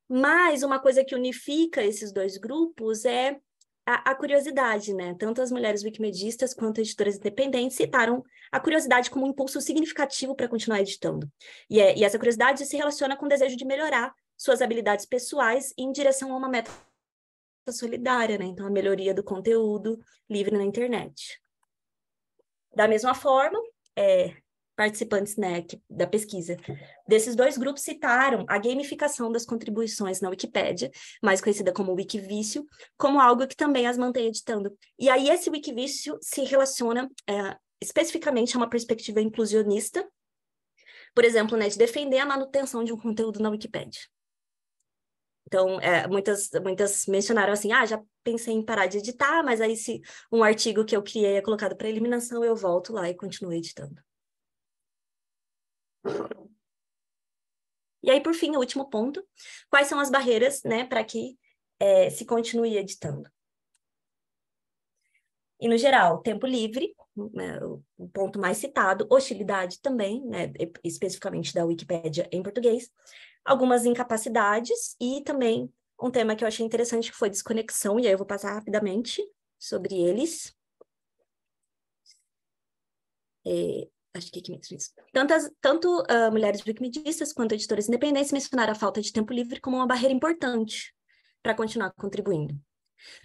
Mas uma coisa que unifica esses dois grupos é a, a, curiosidade, né? Tanto as mulheres wikimedistas quanto editoras independentes citaram a curiosidade como um impulso significativo para continuar editando. E, é, e essa curiosidade se relaciona com o desejo de melhorar suas habilidades pessoais em direção a uma meta solidária, né? Então, a melhoria do conteúdo livre na internet. Da mesma forma, é, participantes né, da pesquisa. Desses dois grupos citaram a gamificação das contribuições na Wikipédia, mais conhecida como Wikivício, como algo que também as mantém editando. E aí esse Wikivício se relaciona é, especificamente a uma perspectiva inclusionista, por exemplo, né, de defender a manutenção de um conteúdo na Wikipédia. Então, é, muitas, muitas mencionaram assim, ah, já pensei em parar de editar, mas aí se um artigo que eu criei é colocado para eliminação, eu volto lá e continuo editando. E aí, por fim, o último ponto, quais são as barreiras né, para que é, se continue editando? E, no geral, tempo livre, né, o ponto mais citado, hostilidade também, né, especificamente da Wikipédia em português, algumas incapacidades e também um tema que eu achei interessante que foi desconexão, e aí eu vou passar rapidamente sobre eles. É, acho que é que mencionou isso. Tantas, tanto uh, mulheres wikimedistas quanto editoras independentes mencionaram a falta de tempo livre como uma barreira importante para continuar contribuindo.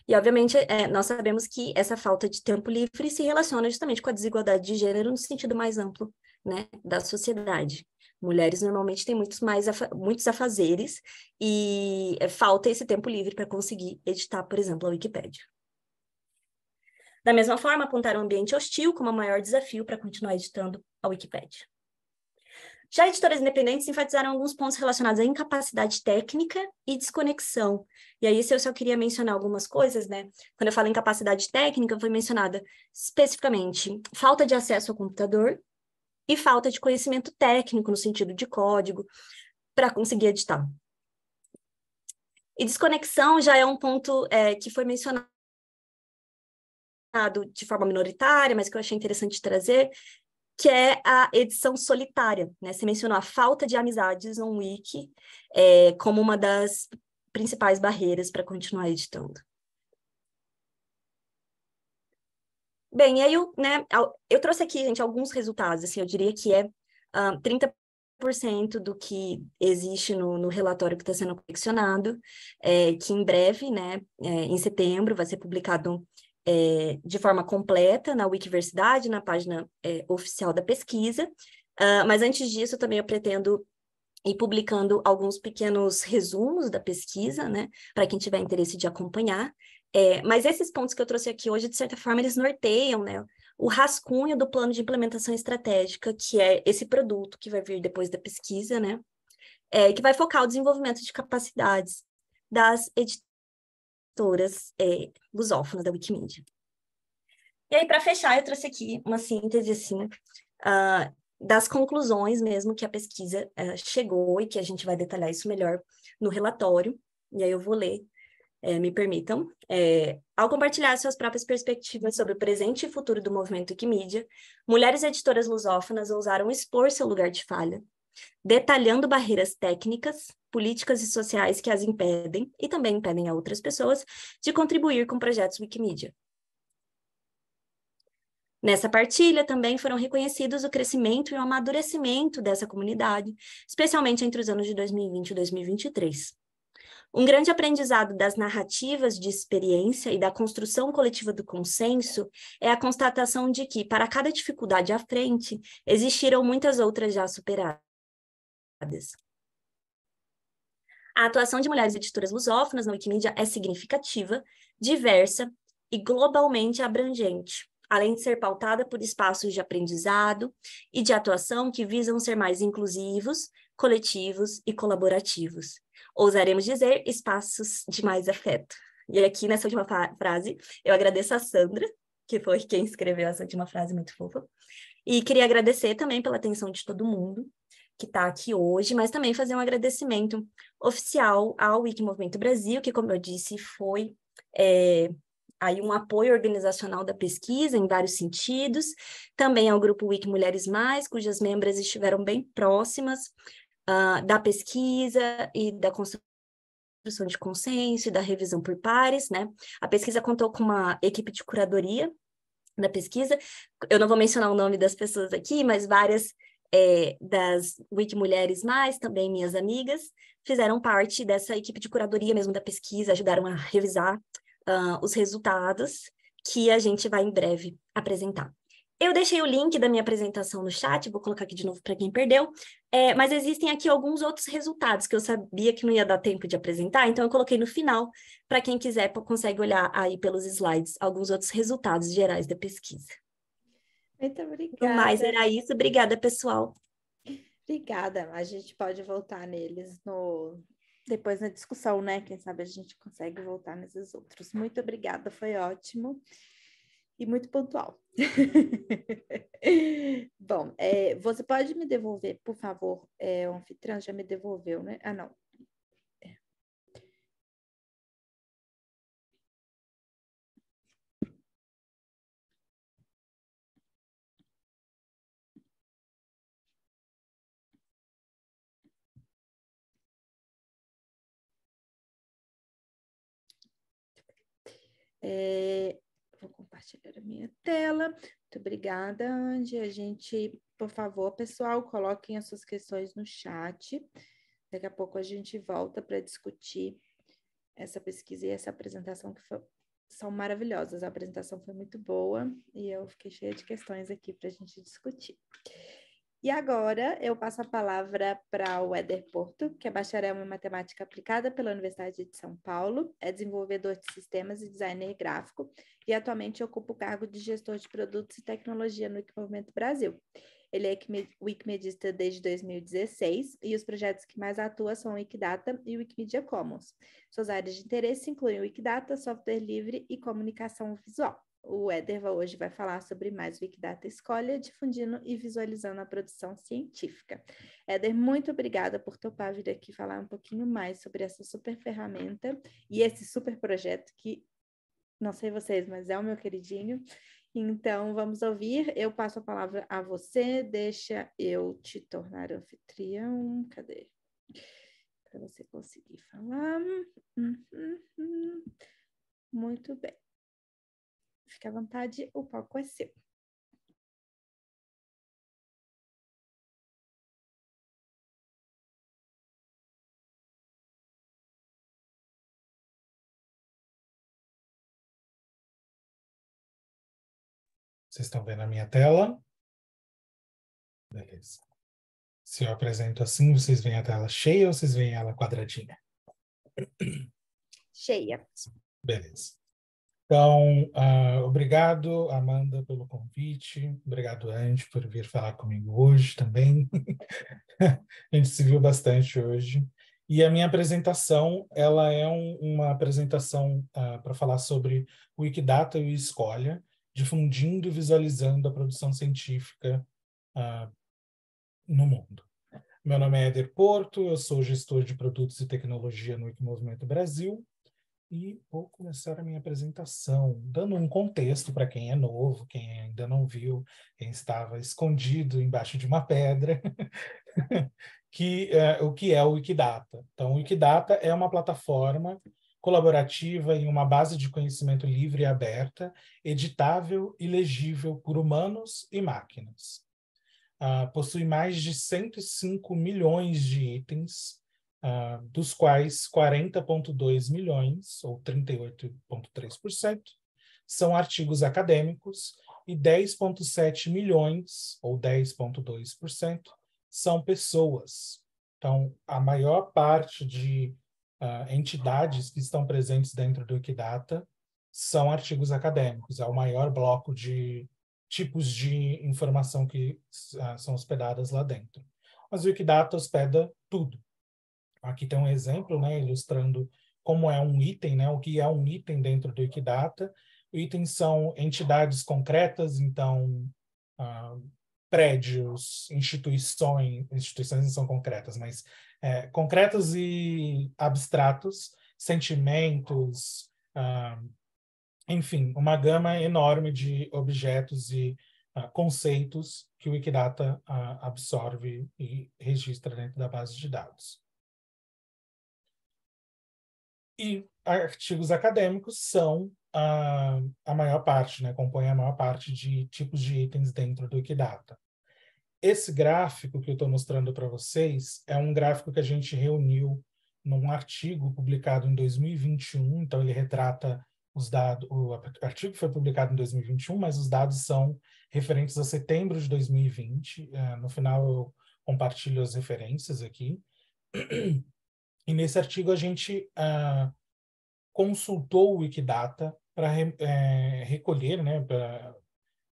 E, obviamente, é, nós sabemos que essa falta de tempo livre se relaciona justamente com a desigualdade de gênero no sentido mais amplo né, da sociedade. Mulheres normalmente têm muitos mais afa muitos afazeres e é, falta esse tempo livre para conseguir editar, por exemplo, a Wikipédia. Da mesma forma, apontar o um ambiente hostil como o maior desafio para continuar editando a Wikipédia. Já editoras independentes enfatizaram alguns pontos relacionados à incapacidade técnica e desconexão. E aí, se eu só queria mencionar algumas coisas, né? Quando eu falo incapacidade técnica, foi mencionada especificamente falta de acesso ao computador e falta de conhecimento técnico, no sentido de código, para conseguir editar. E desconexão já é um ponto é, que foi mencionado de forma minoritária, mas que eu achei interessante trazer, que é a edição solitária. Né? Você mencionou a falta de amizades no Wiki é, como uma das principais barreiras para continuar editando. Bem, aí eu, né, eu trouxe aqui, gente, alguns resultados, assim, eu diria que é um, 30% do que existe no, no relatório que está sendo colecionado, é, que em breve, né, é, em setembro, vai ser publicado é, de forma completa na Wikiversidade, na página é, oficial da pesquisa. Uh, mas antes disso, também eu pretendo ir publicando alguns pequenos resumos da pesquisa, né, para quem tiver interesse de acompanhar. É, mas esses pontos que eu trouxe aqui hoje, de certa forma, eles norteiam né, o rascunho do plano de implementação estratégica, que é esse produto que vai vir depois da pesquisa, né, é, que vai focar o desenvolvimento de capacidades das editoras editoras é, lusófonas da Wikimedia. E aí, para fechar, eu trouxe aqui uma síntese, assim, uh, das conclusões mesmo que a pesquisa uh, chegou e que a gente vai detalhar isso melhor no relatório. E aí eu vou ler, é, me permitam. É, ao compartilhar suas próprias perspectivas sobre o presente e futuro do movimento Wikimedia, mulheres editoras lusófonas ousaram expor seu lugar de falha, detalhando barreiras técnicas, políticas e sociais que as impedem, e também impedem a outras pessoas, de contribuir com projetos Wikimedia. Nessa partilha também foram reconhecidos o crescimento e o amadurecimento dessa comunidade, especialmente entre os anos de 2020 e 2023. Um grande aprendizado das narrativas de experiência e da construção coletiva do consenso é a constatação de que, para cada dificuldade à frente, existiram muitas outras já superadas. A atuação de mulheres editoras lusófonas na Wikimedia é significativa, diversa e globalmente abrangente, além de ser pautada por espaços de aprendizado e de atuação que visam ser mais inclusivos, coletivos e colaborativos. Ousaremos dizer espaços de mais afeto. E aqui nessa última frase, eu agradeço a Sandra, que foi quem escreveu essa última frase muito fofa. E queria agradecer também pela atenção de todo mundo que está aqui hoje, mas também fazer um agradecimento oficial ao Wiki Movimento Brasil, que, como eu disse, foi é, aí um apoio organizacional da pesquisa em vários sentidos, também ao grupo Wiki Mulheres Mais, cujas membras estiveram bem próximas uh, da pesquisa e da construção de consenso e da revisão por pares, né? A pesquisa contou com uma equipe de curadoria da pesquisa. Eu não vou mencionar o nome das pessoas aqui, mas várias é, das Wiki Mulheres Mais, também minhas amigas, fizeram parte dessa equipe de curadoria mesmo da pesquisa, ajudaram a revisar uh, os resultados que a gente vai em breve apresentar. Eu deixei o link da minha apresentação no chat, vou colocar aqui de novo para quem perdeu, é, mas existem aqui alguns outros resultados que eu sabia que não ia dar tempo de apresentar, então eu coloquei no final, para quem quiser consegue olhar aí pelos slides alguns outros resultados gerais da pesquisa.
Muito obrigada. mais era
isso. Obrigada, pessoal.
Obrigada. A gente pode voltar neles no depois na discussão, né? Quem sabe a gente consegue voltar nesses outros. Muito obrigada, foi ótimo e muito pontual. Bom, é, você pode me devolver, por favor, é, o anfitrião já me devolveu, né? Ah, não, É, vou compartilhar a minha tela. Muito obrigada, Andy. A gente, por favor, pessoal, coloquem as suas questões no chat. Daqui a pouco a gente volta para discutir essa pesquisa e essa apresentação que foi, são maravilhosas. A apresentação foi muito boa e eu fiquei cheia de questões aqui para a gente discutir. E agora eu passo a palavra para o Éder Porto, que é bacharel em matemática aplicada pela Universidade de São Paulo, é desenvolvedor de sistemas e designer gráfico e atualmente ocupa o cargo de gestor de produtos e tecnologia no Equipamento Brasil. Ele é Wikimedista desde 2016 e os projetos que mais atua são Wikidata e o Wikimedia Commons. Suas áreas de interesse incluem Wikidata, software livre e comunicação visual. O Ederva hoje vai falar sobre mais Wikidata, Escolha, difundindo e visualizando a produção científica. Éder, muito obrigada por topar vir aqui falar um pouquinho mais sobre essa super ferramenta e esse super projeto que, não sei vocês, mas é o meu queridinho. Então, vamos ouvir. Eu passo a palavra a você, deixa eu te tornar anfitrião. Cadê? Para você conseguir falar. Uhum. uhum. Muito bem. Fique à vontade, o palco é seu.
Vocês estão vendo a minha tela? Beleza. Se eu apresento assim, vocês veem a tela cheia ou vocês veem ela quadradinha? Cheia. Beleza. Então, uh, obrigado, Amanda, pelo convite. Obrigado, Andy, por vir falar comigo hoje também. a gente se viu bastante hoje. E a minha apresentação, ela é um, uma apresentação uh, para falar sobre Wikidata e Escolha, difundindo e visualizando a produção científica uh, no mundo. Meu nome é Eder Porto, eu sou gestor de produtos e tecnologia no Wikimovimento Brasil e vou começar a minha apresentação, dando um contexto para quem é novo, quem ainda não viu, quem estava escondido embaixo de uma pedra, que é, o que é o Wikidata. Então, o Wikidata é uma plataforma colaborativa em uma base de conhecimento livre e aberta, editável e legível por humanos e máquinas. Uh, possui mais de 105 milhões de itens uh, dos quais 40,2 milhões, ou 38,3%, são artigos acadêmicos e 10,7 milhões, ou 10,2%, são pessoas. Então, a maior parte de uh, entidades que estão presentes dentro do Wikidata são artigos acadêmicos, é o maior bloco de tipos de informação que uh, são hospedadas lá dentro. Mas o Wikidata hospeda tudo, Aqui tem um exemplo, né, ilustrando como é um item, né, o que é um item dentro do Wikidata. Itens são entidades concretas, então ah, prédios, instituições, instituições não são concretas, mas é, concretos e abstratos, sentimentos, ah, enfim, uma gama enorme de objetos e ah, conceitos que o Wikidata absorve e registra dentro da base de dados e artigos acadêmicos são a, a maior parte, né, compõem a maior parte de tipos de itens dentro do Wikidata. Esse gráfico que eu estou mostrando para vocês é um gráfico que a gente reuniu num artigo publicado em 2021, então ele retrata os dados, o artigo foi publicado em 2021, mas os dados são referentes a setembro de 2020. Eh, no final eu compartilho as referências aqui. E nesse artigo a gente ah, consultou o Wikidata para é, recolher, né, para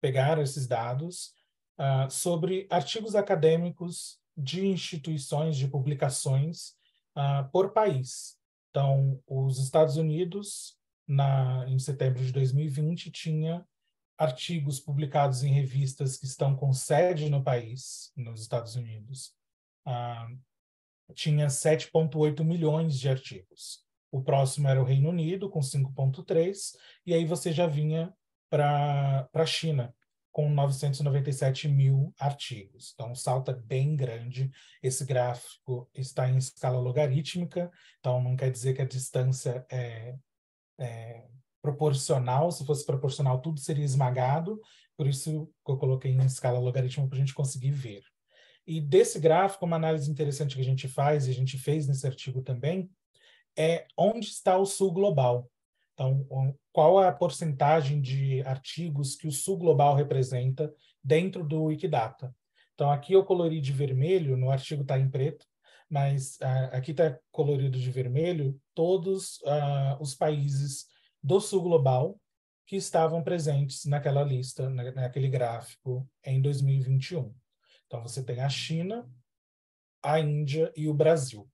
pegar esses dados ah, sobre artigos acadêmicos de instituições, de publicações ah, por país. Então, os Estados Unidos, na, em setembro de 2020, tinha artigos publicados em revistas que estão com sede no país, nos Estados Unidos. Uh, tinha 7,8 milhões de artigos. O próximo era o Reino Unido, com 5,3, e aí você já vinha para a China, com 997 mil artigos. Então, salta é bem grande. Esse gráfico está em escala logarítmica, então não quer dizer que a distância é, é proporcional. Se fosse proporcional, tudo seria esmagado. Por isso que eu coloquei em escala logarítmica para a gente conseguir ver. E desse gráfico, uma análise interessante que a gente faz, e a gente fez nesse artigo também, é onde está o sul global. Então, qual é a porcentagem de artigos que o sul global representa dentro do Wikidata? Então, aqui eu colori de vermelho, no artigo está em preto, mas uh, aqui está colorido de vermelho todos uh, os países do sul global que estavam presentes naquela lista, na, naquele gráfico em 2021. Então você tem a China, a Índia e o Brasil.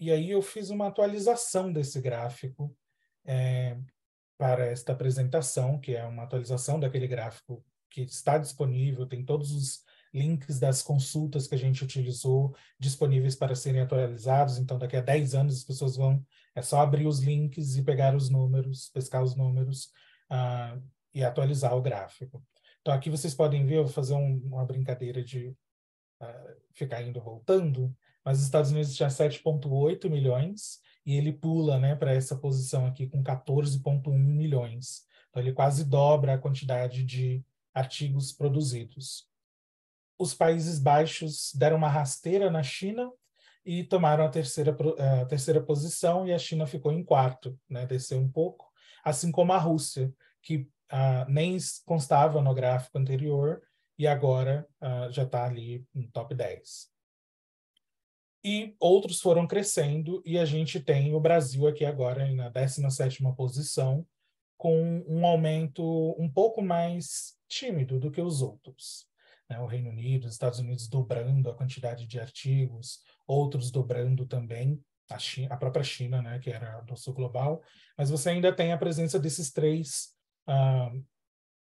E aí eu fiz uma atualização desse gráfico é, para esta apresentação, que é uma atualização daquele gráfico que está disponível, tem todos os links das consultas que a gente utilizou disponíveis para serem atualizados. Então, daqui a 10 anos, as pessoas vão. É só abrir os links e pegar os números, pescar os números uh, e atualizar o gráfico. Então, aqui vocês podem ver, eu vou fazer um, uma brincadeira de uh, ficar indo e voltando, mas os Estados Unidos tinha 7,8 milhões e ele pula né, para essa posição aqui com 14,1 milhões. Então, ele quase dobra a quantidade de artigos produzidos. Os Países Baixos deram uma rasteira na China e tomaram a terceira, a ah, terceira posição e a China ficou em quarto, né, desceu um pouco, assim como a Rússia, que uh, nem constava no gráfico anterior e agora uh, já está ali no top 10. E outros foram crescendo e a gente tem o Brasil aqui agora na 17ª posição com um aumento um pouco mais tímido do que os outros. Né? O Reino Unido, os Estados Unidos dobrando a quantidade de artigos, outros dobrando também, a, China, a, própria China, né, que era do sul global, mas você ainda tem a presença desses três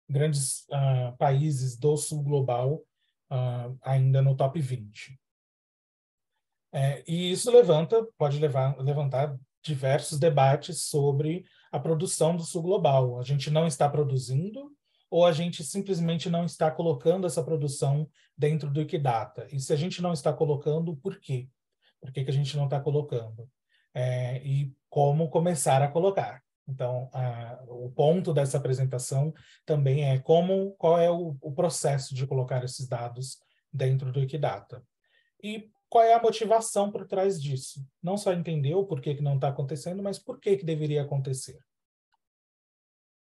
grandes países do sul global ainda no top 20. É, e isso levanta, pode levar, levantar diversos debates sobre a produção do sul global. A gente não está produzindo ou a gente simplesmente não está colocando essa produção dentro do Wikidata? E se a gente não está colocando, por quê? Por que, que a gente não está colocando? É, e como começar a colocar? Então, a, o ponto dessa apresentação também é como, qual é o, o processo de colocar esses dados dentro do Wikidata. E qual é a motivação por trás disso? Não só entender o porquê que não está acontecendo, mas por que, que deveria acontecer.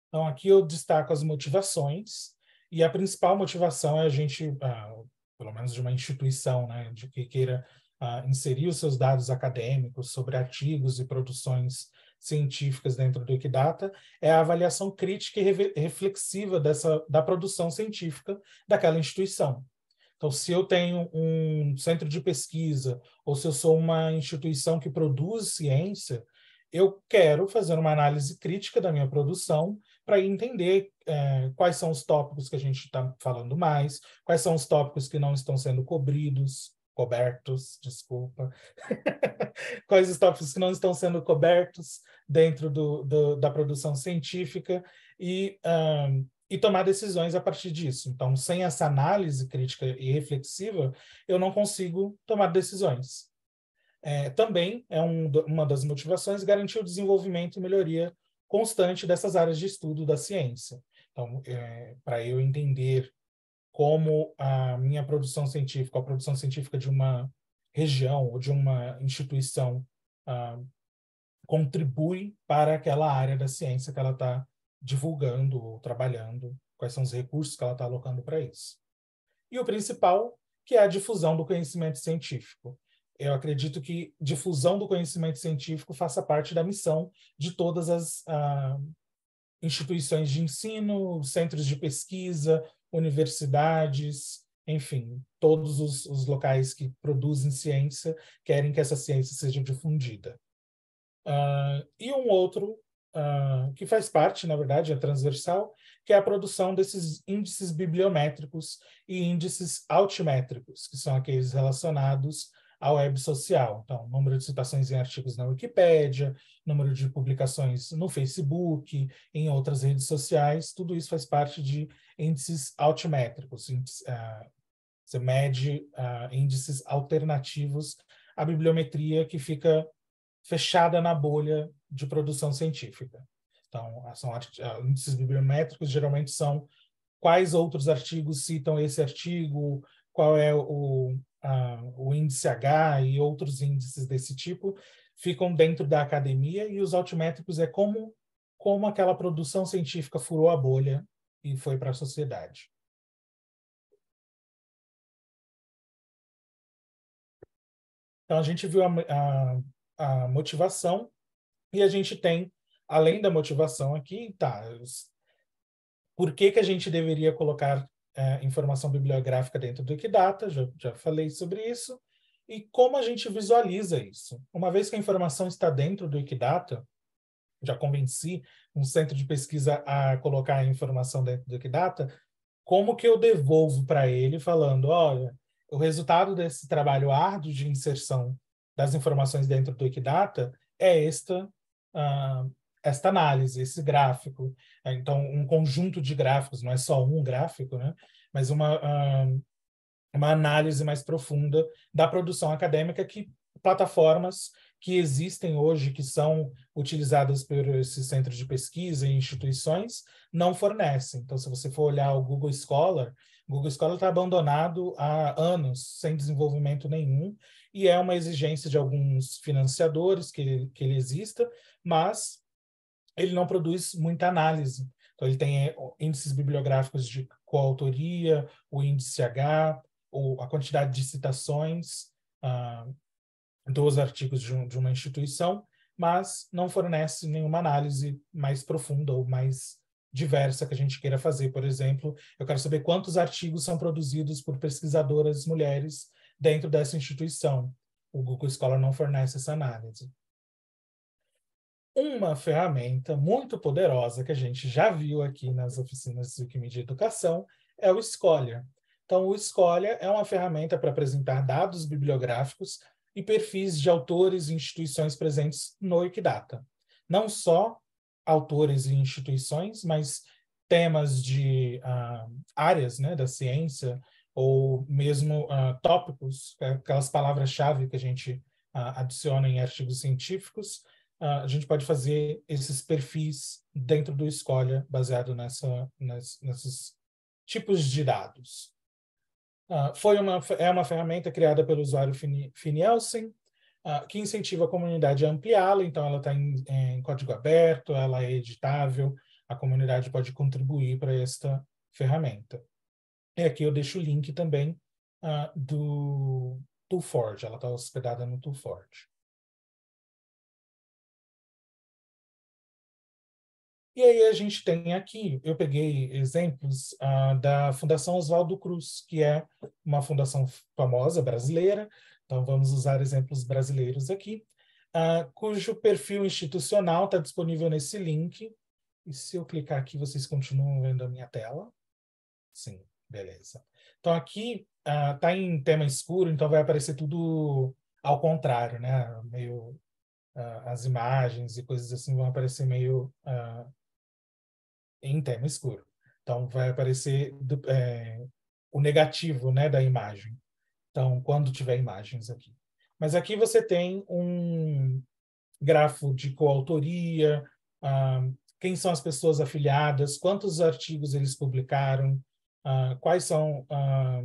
Então, aqui eu destaco as motivações, e a principal motivação é a gente, ah, pelo menos de uma instituição, né, de que queira ah, inserir os seus dados acadêmicos sobre artigos e produções científicas dentro do Wikidata é a avaliação crítica e reflexiva dessa, da produção científica daquela instituição. Então, se eu tenho um centro de pesquisa ou se eu sou uma instituição que produz ciência, eu quero fazer uma análise crítica da minha produção para entender é, quais são os tópicos que a gente está falando mais, quais são os tópicos que não estão sendo cobridos, cobertos, desculpa, quais os tópicos que não estão sendo cobertos dentro do, do da produção científica e, um, e tomar decisões a partir disso. Então, sem essa análise crítica e reflexiva, eu não consigo tomar decisões. É, também é um, uma das motivações garantir o desenvolvimento e melhoria constante dessas áreas de estudo da ciência. Então, é, para eu entender como a minha produção científica, a produção científica de uma região ou de uma instituição ah, contribui para aquela área da ciência que ela está divulgando ou trabalhando, quais são os recursos que ela está alocando para isso. E o principal, que é a difusão do conhecimento científico. Eu acredito que difusão do conhecimento científico faça parte da missão de todas as ah, instituições de ensino, centros de pesquisa, universidades, enfim, todos os, os locais que produzem ciência querem que essa ciência seja difundida. Uh, e um outro Uh, que faz parte, na verdade, é transversal, que é a produção desses índices bibliométricos e índices altimétricos, que são aqueles relacionados a web social. Então, número de citações em artigos na Wikipédia, número de publicações no Facebook, em outras redes sociais, tudo isso faz parte de índices altimétricos. uh, você mede uh, índices alternativos à bibliometria que fica fechada na bolha de produção científica. Então, ah, são índices bibliométricos geralmente são quais outros artigos citam esse artigo, qual é o, o índice H e outros índices desse tipo ficam dentro da academia e os altimétricos é como como aquela produção científica furou a bolha e foi para a sociedade. Então a gente viu a, a, a, motivação e a gente tem, além da motivação aqui, tá, por que, que a gente deveria colocar é, informação bibliográfica dentro do Wikidata, já, já falei sobre isso, e como a gente visualiza isso. Uma vez que a informação está dentro do Wikidata, já convenci um centro de pesquisa a colocar a informação dentro do Wikidata, como que eu devolvo para ele falando, olha, o resultado desse trabalho árduo de inserção das informações dentro do Wikidata é esta uh, esta análise, esse gráfico. Né? Então, um conjunto de gráficos, não é só um gráfico, né? mas uma, uma análise mais profunda da produção acadêmica que plataformas que existem hoje, que são utilizadas por esses centros de pesquisa e instituições, não fornecem. Então, se você for olhar o Google Scholar, o Google Scholar está abandonado há anos, sem desenvolvimento nenhum, e é uma exigência de alguns financiadores que, que ele exista, mas ele não produz muita análise. Então, ele tem eh, índices bibliográficos de coautoria, o índice H, a quantidade de citações ah, dos artigos de, um, de uma instituição, mas não fornece nenhuma análise mais profunda ou mais diversa que a gente queira fazer. Por exemplo, eu quero saber quantos artigos são produzidos por pesquisadoras mulheres dentro dessa instituição. O Google Scholar não fornece essa análise uma ferramenta muito poderosa que a gente já viu aqui nas oficinas de Wikimedia Educação é o Scholar. Então, o Scholar é uma ferramenta para apresentar dados bibliográficos e perfis de autores e instituições presentes no Wikidata. Não só autores e instituições, mas temas de uh, áreas né, da ciência ou mesmo uh, tópicos, é, aquelas palavras-chave que a gente uh, adiciona em artigos científicos, ah, a gente pode fazer esses perfis dentro do Escolha, baseado nessa, ness, nesses tipos de dados. Uh, foi uma, é uma ferramenta criada pelo usuário Finielsen, uh, que incentiva a comunidade a ampliá-la, então ela está em, em, código aberto, ela é editável, a comunidade pode contribuir para esta ferramenta. E aqui eu deixo o link também uh, do ToolForge, ela está hospedada no ToolForge. E aí a gente tem aqui, eu peguei exemplos ah, da Fundação Oswaldo Cruz, que é uma fundação famosa brasileira, então vamos usar exemplos brasileiros aqui, ah, cujo perfil institucional está disponível nesse link. E se eu clicar aqui, vocês continuam vendo a minha tela? Sim, beleza. Então aqui está ah, em tema escuro, então vai aparecer tudo ao contrário, né? Meio as imagens e coisas assim vão aparecer meio uh, em tema escuro. Então, vai aparecer do, é, o negativo né, da imagem. Então, quando tiver imagens aqui. Mas aqui você tem um grafo de coautoria, ah, quem são as pessoas afiliadas, quantos artigos eles publicaram, ah, quais são. Ah,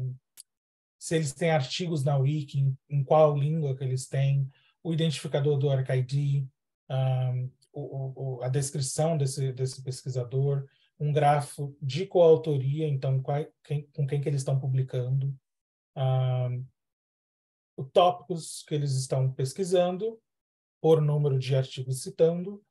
se eles têm artigos na Wiki, em, em, qual língua que eles têm, o identificador do ArcID, o, o, a descrição desse, desse pesquisador, um grafo de coautoria, então qual, quem, com quem que eles estão publicando, ah, os tópicos que eles estão pesquisando, por número de artigos citando,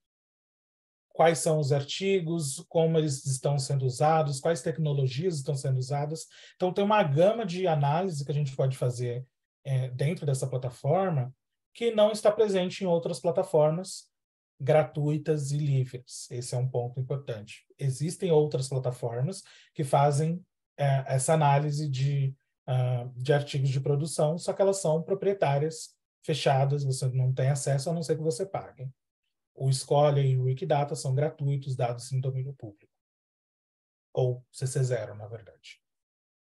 quais são os artigos, como eles estão sendo usados, quais tecnologias estão sendo usadas. Então, tem uma gama de análise que a gente pode fazer é, dentro dessa plataforma que não está presente em outras plataformas gratuitas e livres. Esse é um ponto importante. Existem outras plataformas que fazem é, essa análise de, uh, de artigos de produção, só que elas são proprietárias, fechadas, você não tem acesso a não ser que você pague. O Escolha e o Wikidata são gratuitos, dados em domínio público. Ou CC0, na verdade.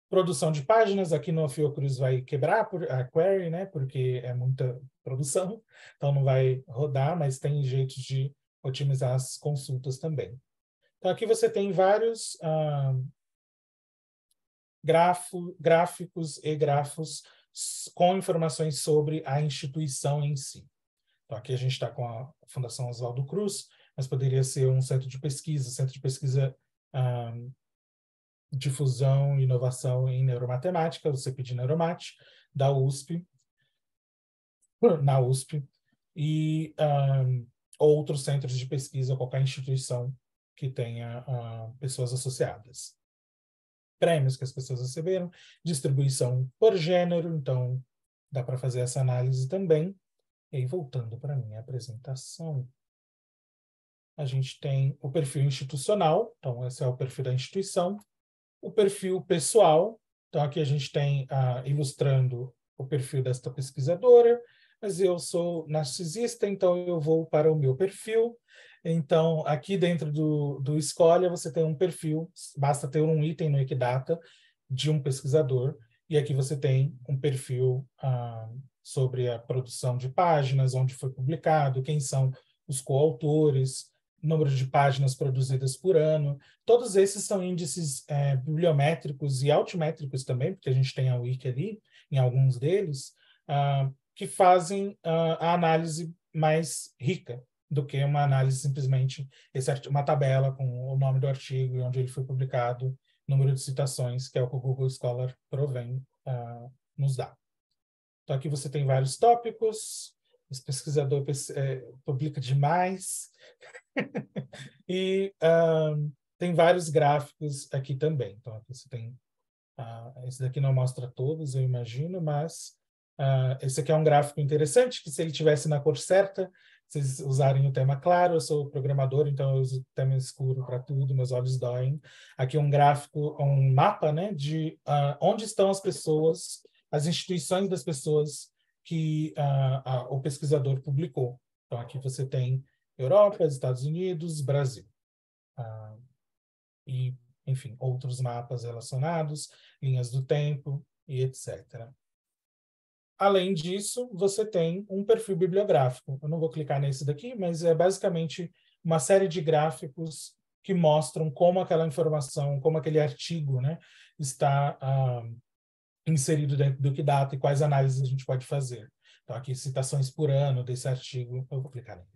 Produção de páginas, aqui no Fiocruz vai quebrar por, a query, né? Porque é muita produção, então não vai rodar, mas tem jeitos de otimizar as consultas também. Então aqui você tem vários ah, grafo, gráficos e grafos com informações sobre a instituição em si. Então, aqui a gente está com a Fundação Oswaldo Cruz, mas poderia ser um centro de pesquisa, centro de pesquisa ah, difusão e inovação em neuromatemática, do CPD Neuromat, da USP, na USP, e um, outros centros de pesquisa, qualquer instituição que tenha uh, pessoas associadas. Prêmios que as pessoas receberam, distribuição por gênero, então dá para fazer essa análise também. E aí, voltando para a minha apresentação, a gente tem o perfil institucional, então esse é o perfil da instituição, o perfil pessoal. Então, aqui a gente tem ah, ilustrando o perfil desta pesquisadora, mas eu sou narcisista, então eu vou para o meu perfil. Então, aqui dentro do, do Escolha, você tem um perfil, basta ter um item no Equidata de um pesquisador, e aqui você tem um perfil ah, sobre a produção de páginas, onde foi publicado, quem são os coautores, número de páginas produzidas por ano. Todos esses são índices é, bibliométricos e altimétricos também, porque a gente tem a Wiki ali, em alguns deles, uh, que fazem uh, a análise mais rica do que uma análise simplesmente uma tabela com o nome do artigo e onde ele foi publicado, número de citações, que é o que o Google Scholar provém uh, nos dá. Então aqui você tem vários tópicos, esse pesquisador é, publica demais. e tem vários gráficos aqui também. Então, aqui você tem. Uh, esse daqui não mostra todos, eu imagino, mas uh, esse aqui é um gráfico interessante, que se ele tivesse na cor certa, vocês usarem o tema claro, eu sou programador, então eu uso tema escuro para tudo, meus olhos doem. Aqui é um gráfico, um mapa, né, de uh, onde estão as pessoas, as instituições das pessoas que a, ah, a, ah, o pesquisador publicou. Então, aqui você tem Europa, Estados Unidos, Brasil. Ah, e, enfim, outros mapas relacionados, linhas do tempo e etc. Além disso, você tem um perfil bibliográfico. Eu não vou clicar nesse daqui, mas é basicamente uma série de gráficos que mostram como aquela informação, como aquele artigo né, está ah, inserido dentro do que data e quais análises a gente pode fazer. Então, aqui, citações por ano desse artigo. Eu vou clicar nele.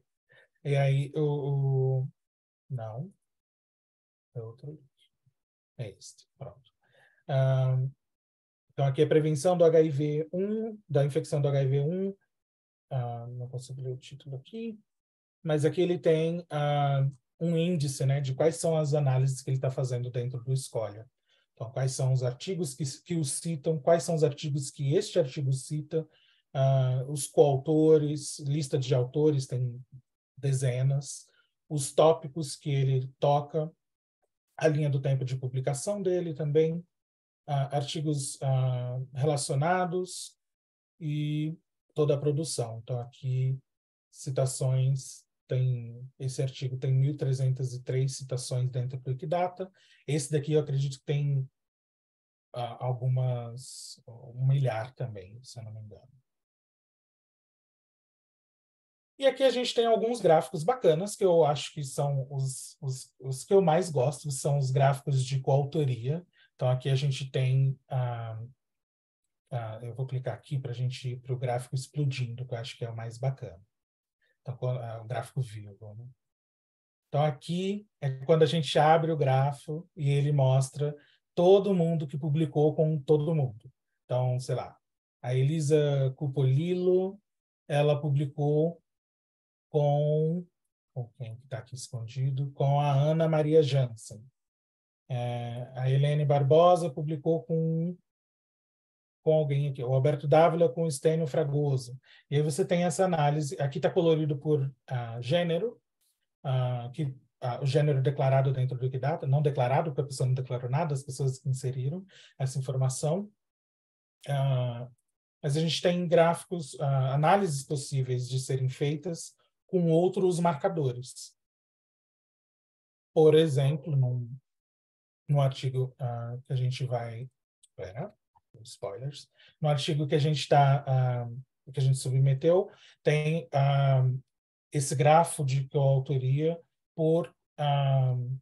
E aí, o. o não. É outro. É este. Pronto. Um, então, aqui é prevenção do HIV-1, da infecção do HIV-1. não consigo ler o título aqui. Mas aqui ele tem uh, um índice né, de quais são as análises que ele está fazendo dentro do Escolha quais são os artigos que, que o citam, quais são os artigos que este artigo cita, uh, os coautores, lista de autores, tem dezenas, os tópicos que ele toca, a linha do tempo de publicação dele também, uh, artigos uh, relacionados e toda a produção. Então, aqui, citações tem esse artigo tem 1.303 citações dentro do Wikidata. Esse daqui eu acredito que tem ah, algumas um milhar também, se eu não me engano. E aqui a gente tem alguns gráficos bacanas que eu acho que são os, os, os que eu mais gosto são os gráficos de coautoria. Então aqui a gente tem ah, ah, eu vou clicar aqui para a gente ir para o gráfico explodindo, que eu acho que é o mais bacana. Então, o gráfico vivo. Né? Então, aqui é quando a gente abre o grafo e ele mostra todo mundo que publicou com todo mundo. Então, sei lá, a Elisa Cupolillo ela publicou com, com quem está aqui escondido, com a Ana Maria Jansen. É, a Helene Barbosa publicou com com alguém aqui, o Alberto Dávila com o Estênio Fragoso. E aí você tem essa análise, aqui está colorido por ah, gênero, ah, que, ah, o gênero declarado dentro do Wikidata, não declarado, porque a pessoa não declarou nada, as pessoas que inseriram essa informação. mas a gente tem gráficos, análises possíveis de serem feitas com outros marcadores. Por exemplo, no no artigo que a gente vai... Espera spoilers, no artigo que a gente está, uh, ah, que a gente submeteu, tem uh, esse grafo de coautoria por uh,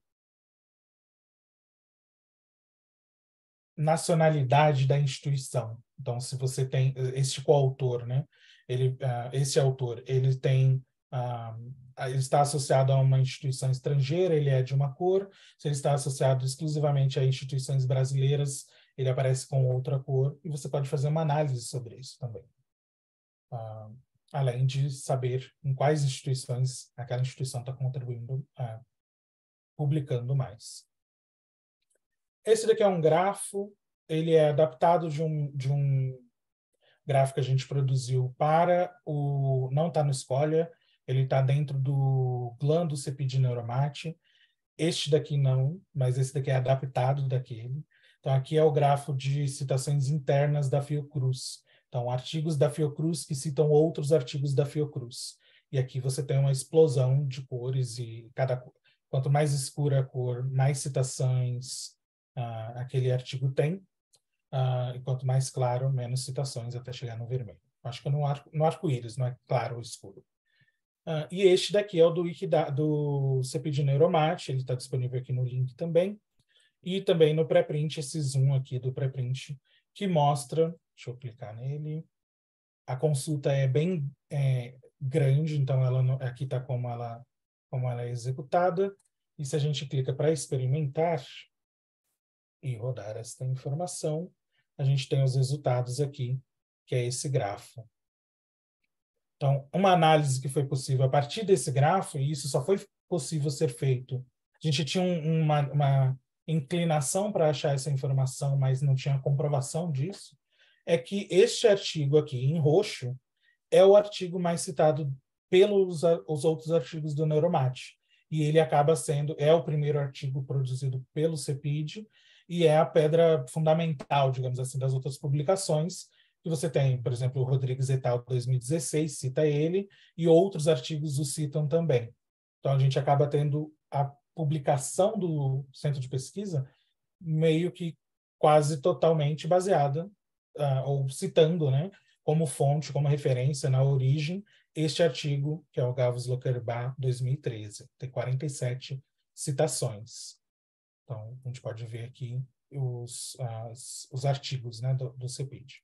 nacionalidade da instituição. Então, se você tem este coautor, né? Ele, esse autor, ele tem ele está associado a uma instituição estrangeira, ele é de uma cor. Se ele está associado exclusivamente a instituições brasileiras, ele aparece com outra cor e você pode fazer uma análise sobre isso também. Uh, além de saber em quais instituições aquela instituição está contribuindo, uh, publicando mais. Esse daqui é um grafo, ele é adaptado de um, de um gráfico que a gente produziu para o. Não está no Escolha, ele está dentro do GLAN do CPD Neuromate. Este daqui não, mas esse daqui é adaptado daquele. Então, aqui é o grafo de citações internas da Fiocruz. Então, artigos da Fiocruz que citam outros artigos da Fiocruz. E aqui você tem uma explosão de cores e cada quanto mais escura a cor, mais citações uh, aquele artigo tem. Uh, e quanto mais claro, menos citações até chegar no vermelho. Acho que é no, no arco-íris, não é claro ou escuro. Uh, e este daqui é o do, do CPD Neuromate, ele está disponível aqui no link também. E também no pré-print, esse zoom aqui do pré-print, que mostra, deixa eu clicar nele, a consulta é bem é, grande, então ela aqui está como ela, como ela é executada. E se a gente clica para experimentar e rodar esta informação, a gente tem os resultados aqui, que é esse grafo. Então, uma análise que foi possível a partir desse grafo, e isso só foi possível ser feito. A gente tinha um, uma, uma inclinação para achar essa informação, mas não tinha comprovação disso, é que este artigo aqui, em roxo, é o artigo mais citado pelos os outros artigos do Neuromate. E ele acaba sendo, é o primeiro artigo produzido pelo CEPID e é a pedra fundamental, digamos assim, das outras publicações, que você tem, por exemplo, o Rodrigues et al. 2016 cita ele e outros artigos o citam também. Então a gente acaba tendo a publicação do centro de pesquisa meio que quase totalmente baseada uh, ou citando, né, como fonte, como referência na origem este artigo que é o Gavos Lockerbach 2013, tem 47 citações. Então a gente pode ver aqui os, as, os artigos, né, do, do CEPID.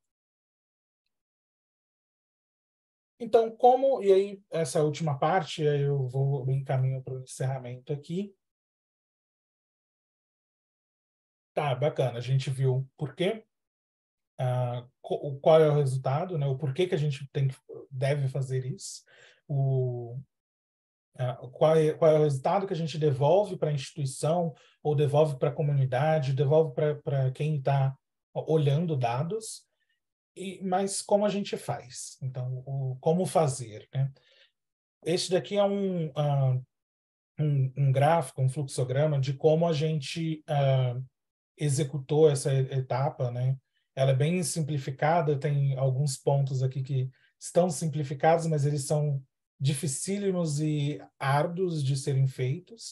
Então, como, e aí essa última parte, eu vou em encaminho para o encerramento aqui. Tá, bacana, a gente viu por quê, uh, ah, qual é o resultado, né? o porquê que a gente tem que, deve fazer isso, o, uh, qual, é, qual é o resultado que a gente devolve para a instituição, ou devolve para a comunidade, devolve para quem está olhando dados, e, mas como a gente faz? Então, o, como fazer? Né? Este daqui é um, uh, um, um, gráfico, um fluxograma de como a gente uh, executou essa etapa, né? Ela é bem simplificada, tem alguns pontos aqui que estão simplificados, mas eles são dificílimos e árduos de serem feitos,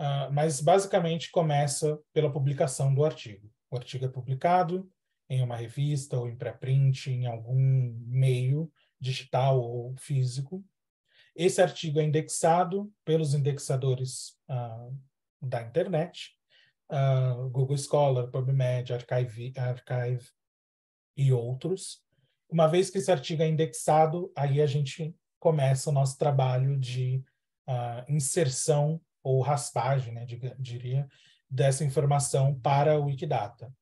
uh, mas basicamente começa pela publicação do artigo. O artigo é publicado, em uma revista ou em pré-print, em algum meio digital ou físico. Esse artigo é indexado pelos indexadores uh, da internet, uh, Google Scholar, PubMed, Archive, Archive e outros. Uma vez que esse artigo é indexado, aí a gente começa o nosso trabalho de uh, inserção ou raspagem, né, diga, diria, dessa informação para o Wikidata.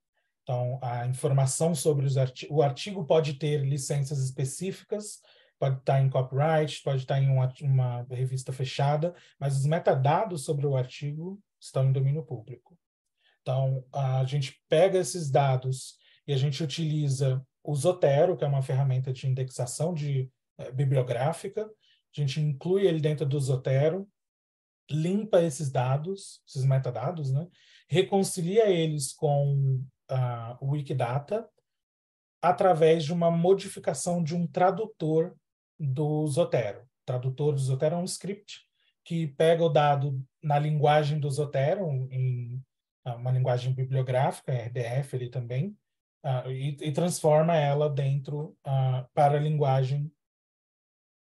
Então, a informação sobre os arti o artigo pode ter licenças específicas, pode estar em copyright, pode estar em uma, uma revista fechada, mas os metadados sobre o artigo estão em domínio público. Então, a gente pega esses dados e a gente utiliza o Zotero, que é uma ferramenta de indexação de eh, bibliográfica. A gente inclui ele dentro do Zotero, limpa esses dados, esses metadados, né? reconcilia eles com uh, Wikidata através de uma modificação de um tradutor do Zotero. O tradutor do Zotero é um script que pega o dado na linguagem do Zotero, em ah, uma linguagem bibliográfica, é RDF ali também, uh, e, e, transforma ela dentro uh, para a linguagem,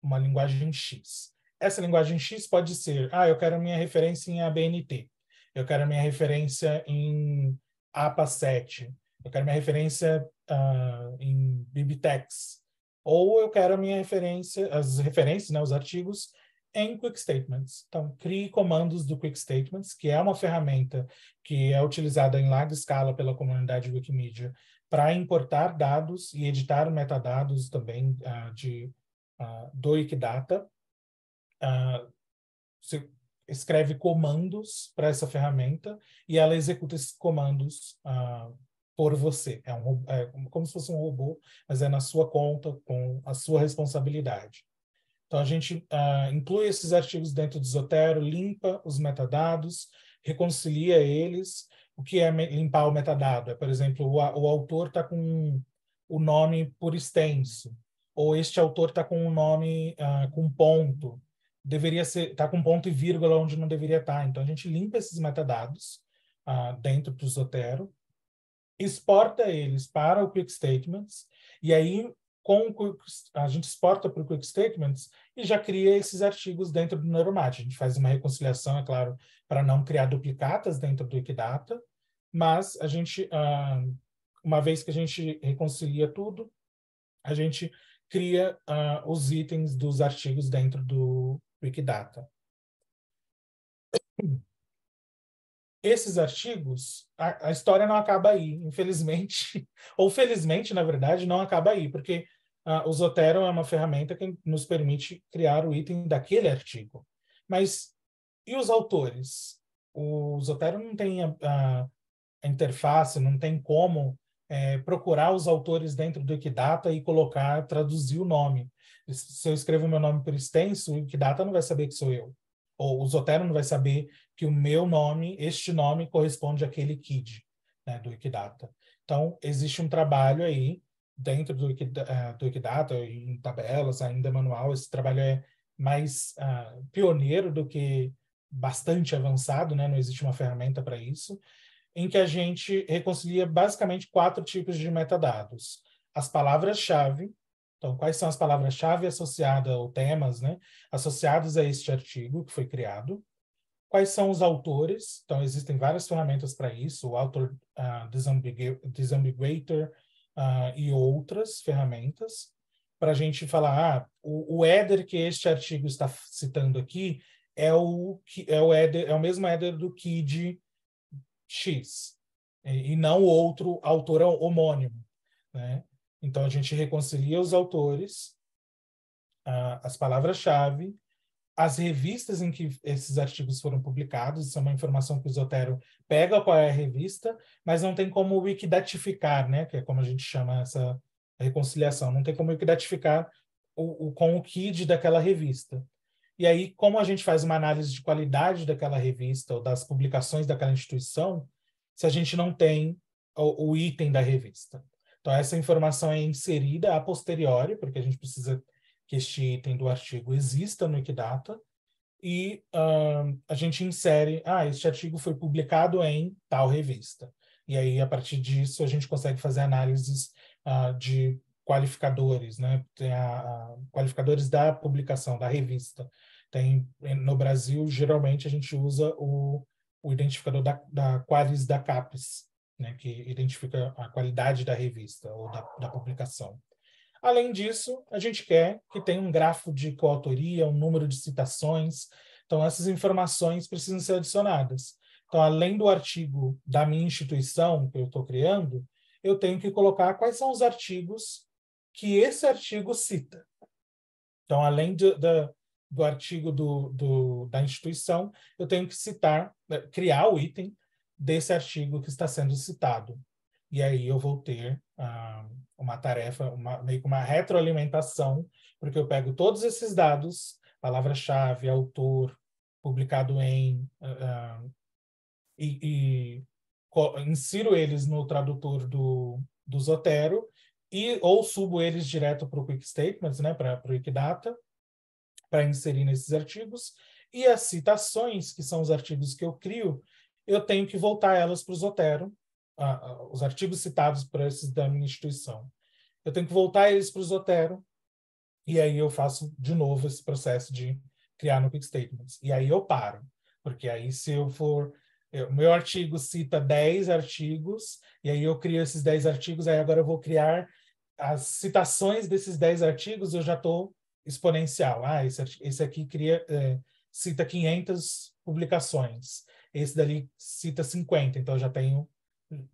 uma linguagem X. Essa linguagem X pode ser, ah, eu quero minha referência em ABNT, eu quero minha referência em APA 7, eu quero minha referência uh, em BibTeX ou eu quero a minha referência, as referências, né, os artigos em Quick Statements. Então, crie comandos do Quick Statements, que é uma ferramenta que é utilizada em larga escala pela comunidade Wikimedia para importar dados e editar metadados também uh, de, uh, do Wikidata. Uh, se, escreve comandos para essa ferramenta e ela executa esses comandos ah, por você. É, um, é como se fosse um robô, mas é na sua conta, com a sua responsabilidade. Então, a gente ah, inclui esses artigos dentro do Zotero, limpa os metadados, reconcilia eles. O que é limpar o metadado? É, por exemplo, o, o autor está com o nome por extenso, ou este autor está com um nome ah, com ponto, deveria estar tá com ponto e vírgula onde não deveria estar. Tá. Então, a gente limpa esses metadados uh, dentro do Zotero, exporta eles para o Quick Statements, e aí com quick, a gente exporta para o Quick Statements e já cria esses artigos dentro do Neuromate. A gente faz uma reconciliação, é claro, para não criar duplicatas dentro do Wikidata, mas a gente, uh, uma vez que a gente reconcilia tudo, a gente cria uh, os itens dos artigos dentro do, Wikidata. Esses artigos, a, a história não acaba aí, infelizmente, ou felizmente, na verdade, não acaba aí, porque uh, o Zotero é uma ferramenta que nos permite criar o item daquele artigo. Mas e os autores? O Zotero não tem a, a, a interface, não tem como é, procurar os autores dentro do Wikidata e colocar, traduzir o nome se eu escrevo meu nome por extenso, o Wikidata não vai saber que sou eu. Ou o Zotero não vai saber que o meu nome, este nome, corresponde àquele KID né, do Wikidata. Então, existe um trabalho aí dentro do, Wikidata, eh, do Wikidata, em tabelas, ainda manual, esse trabalho é mais uh, pioneiro do que bastante avançado, né? não existe uma ferramenta para isso, em que a gente reconcilia basicamente quatro tipos de metadados. As palavras-chave, então, quais são as palavras-chave associadas ou temas, né, associados a este artigo que foi criado? Quais são os autores? Então, existem várias ferramentas para isso, o Author uh, ah, Desambiguator uh, e outras ferramentas, para a gente falar, ah, o, o header que este artigo está citando aqui é o, é o, header, é o mesmo header do KID X, e, e não outro autor homônimo, né? Então, a gente reconcilia os autores, as palavras-chave, as revistas em que esses artigos foram publicados, isso é uma informação que o Zotero pega qual é a revista, mas não tem como wikidatificar, né? que é como a gente chama essa reconciliação, não tem como wikidatificar o, o, com o KID daquela revista. E aí, como a gente faz uma análise de qualidade daquela revista ou das publicações daquela instituição, se a gente não tem o, o item da revista? Então, essa informação é inserida a posteriori, porque a gente precisa que este item do artigo exista no Wikidata, e uh, a gente insere, ah, este artigo foi publicado em tal revista. E aí, a partir disso, a gente consegue fazer análises uh, de qualificadores, né? Tem a, a, qualificadores da publicação, da revista. Tem, no Brasil, geralmente, a gente usa o, o identificador da, da Qualis da CAPES, né, que identifica a qualidade da revista ou da, da publicação. Além disso, a gente quer que tenha um gráfico de coautoria, um número de citações. Então, essas informações precisam ser adicionadas. Então, além do artigo da minha instituição que eu estou criando, eu tenho que colocar quais são os artigos que esse artigo cita. Então, além de, de, do artigo do, do, da instituição, eu tenho que citar, eh, criar o item desse artigo que está sendo citado. E aí eu vou ter ah, uma tarefa, uma, meio que uma retroalimentação, porque eu pego todos esses dados, palavra-chave, autor, publicado em, ah, ah e, e insiro eles no tradutor do, do Zotero, e ou subo eles direto para o Quick Statements, né, para o Wikidata, para inserir nesses artigos, e as citações, que são os artigos que eu crio, eu tenho que voltar elas para o Zotero, a, a, os artigos citados por esses da minha instituição. Eu tenho que voltar eles para o Zotero, e aí eu faço de novo esse processo de criar no Quick Statements. E aí eu paro, porque aí se eu for eu, meu artigo cita 10 artigos, e aí eu crio esses 10 artigos, aí agora eu vou criar as citações desses 10 artigos, eu já estou exponencial. Ah, esse, esse aqui cria, é, cita 500 publicações. Esse dali cita 50, então eu já tenho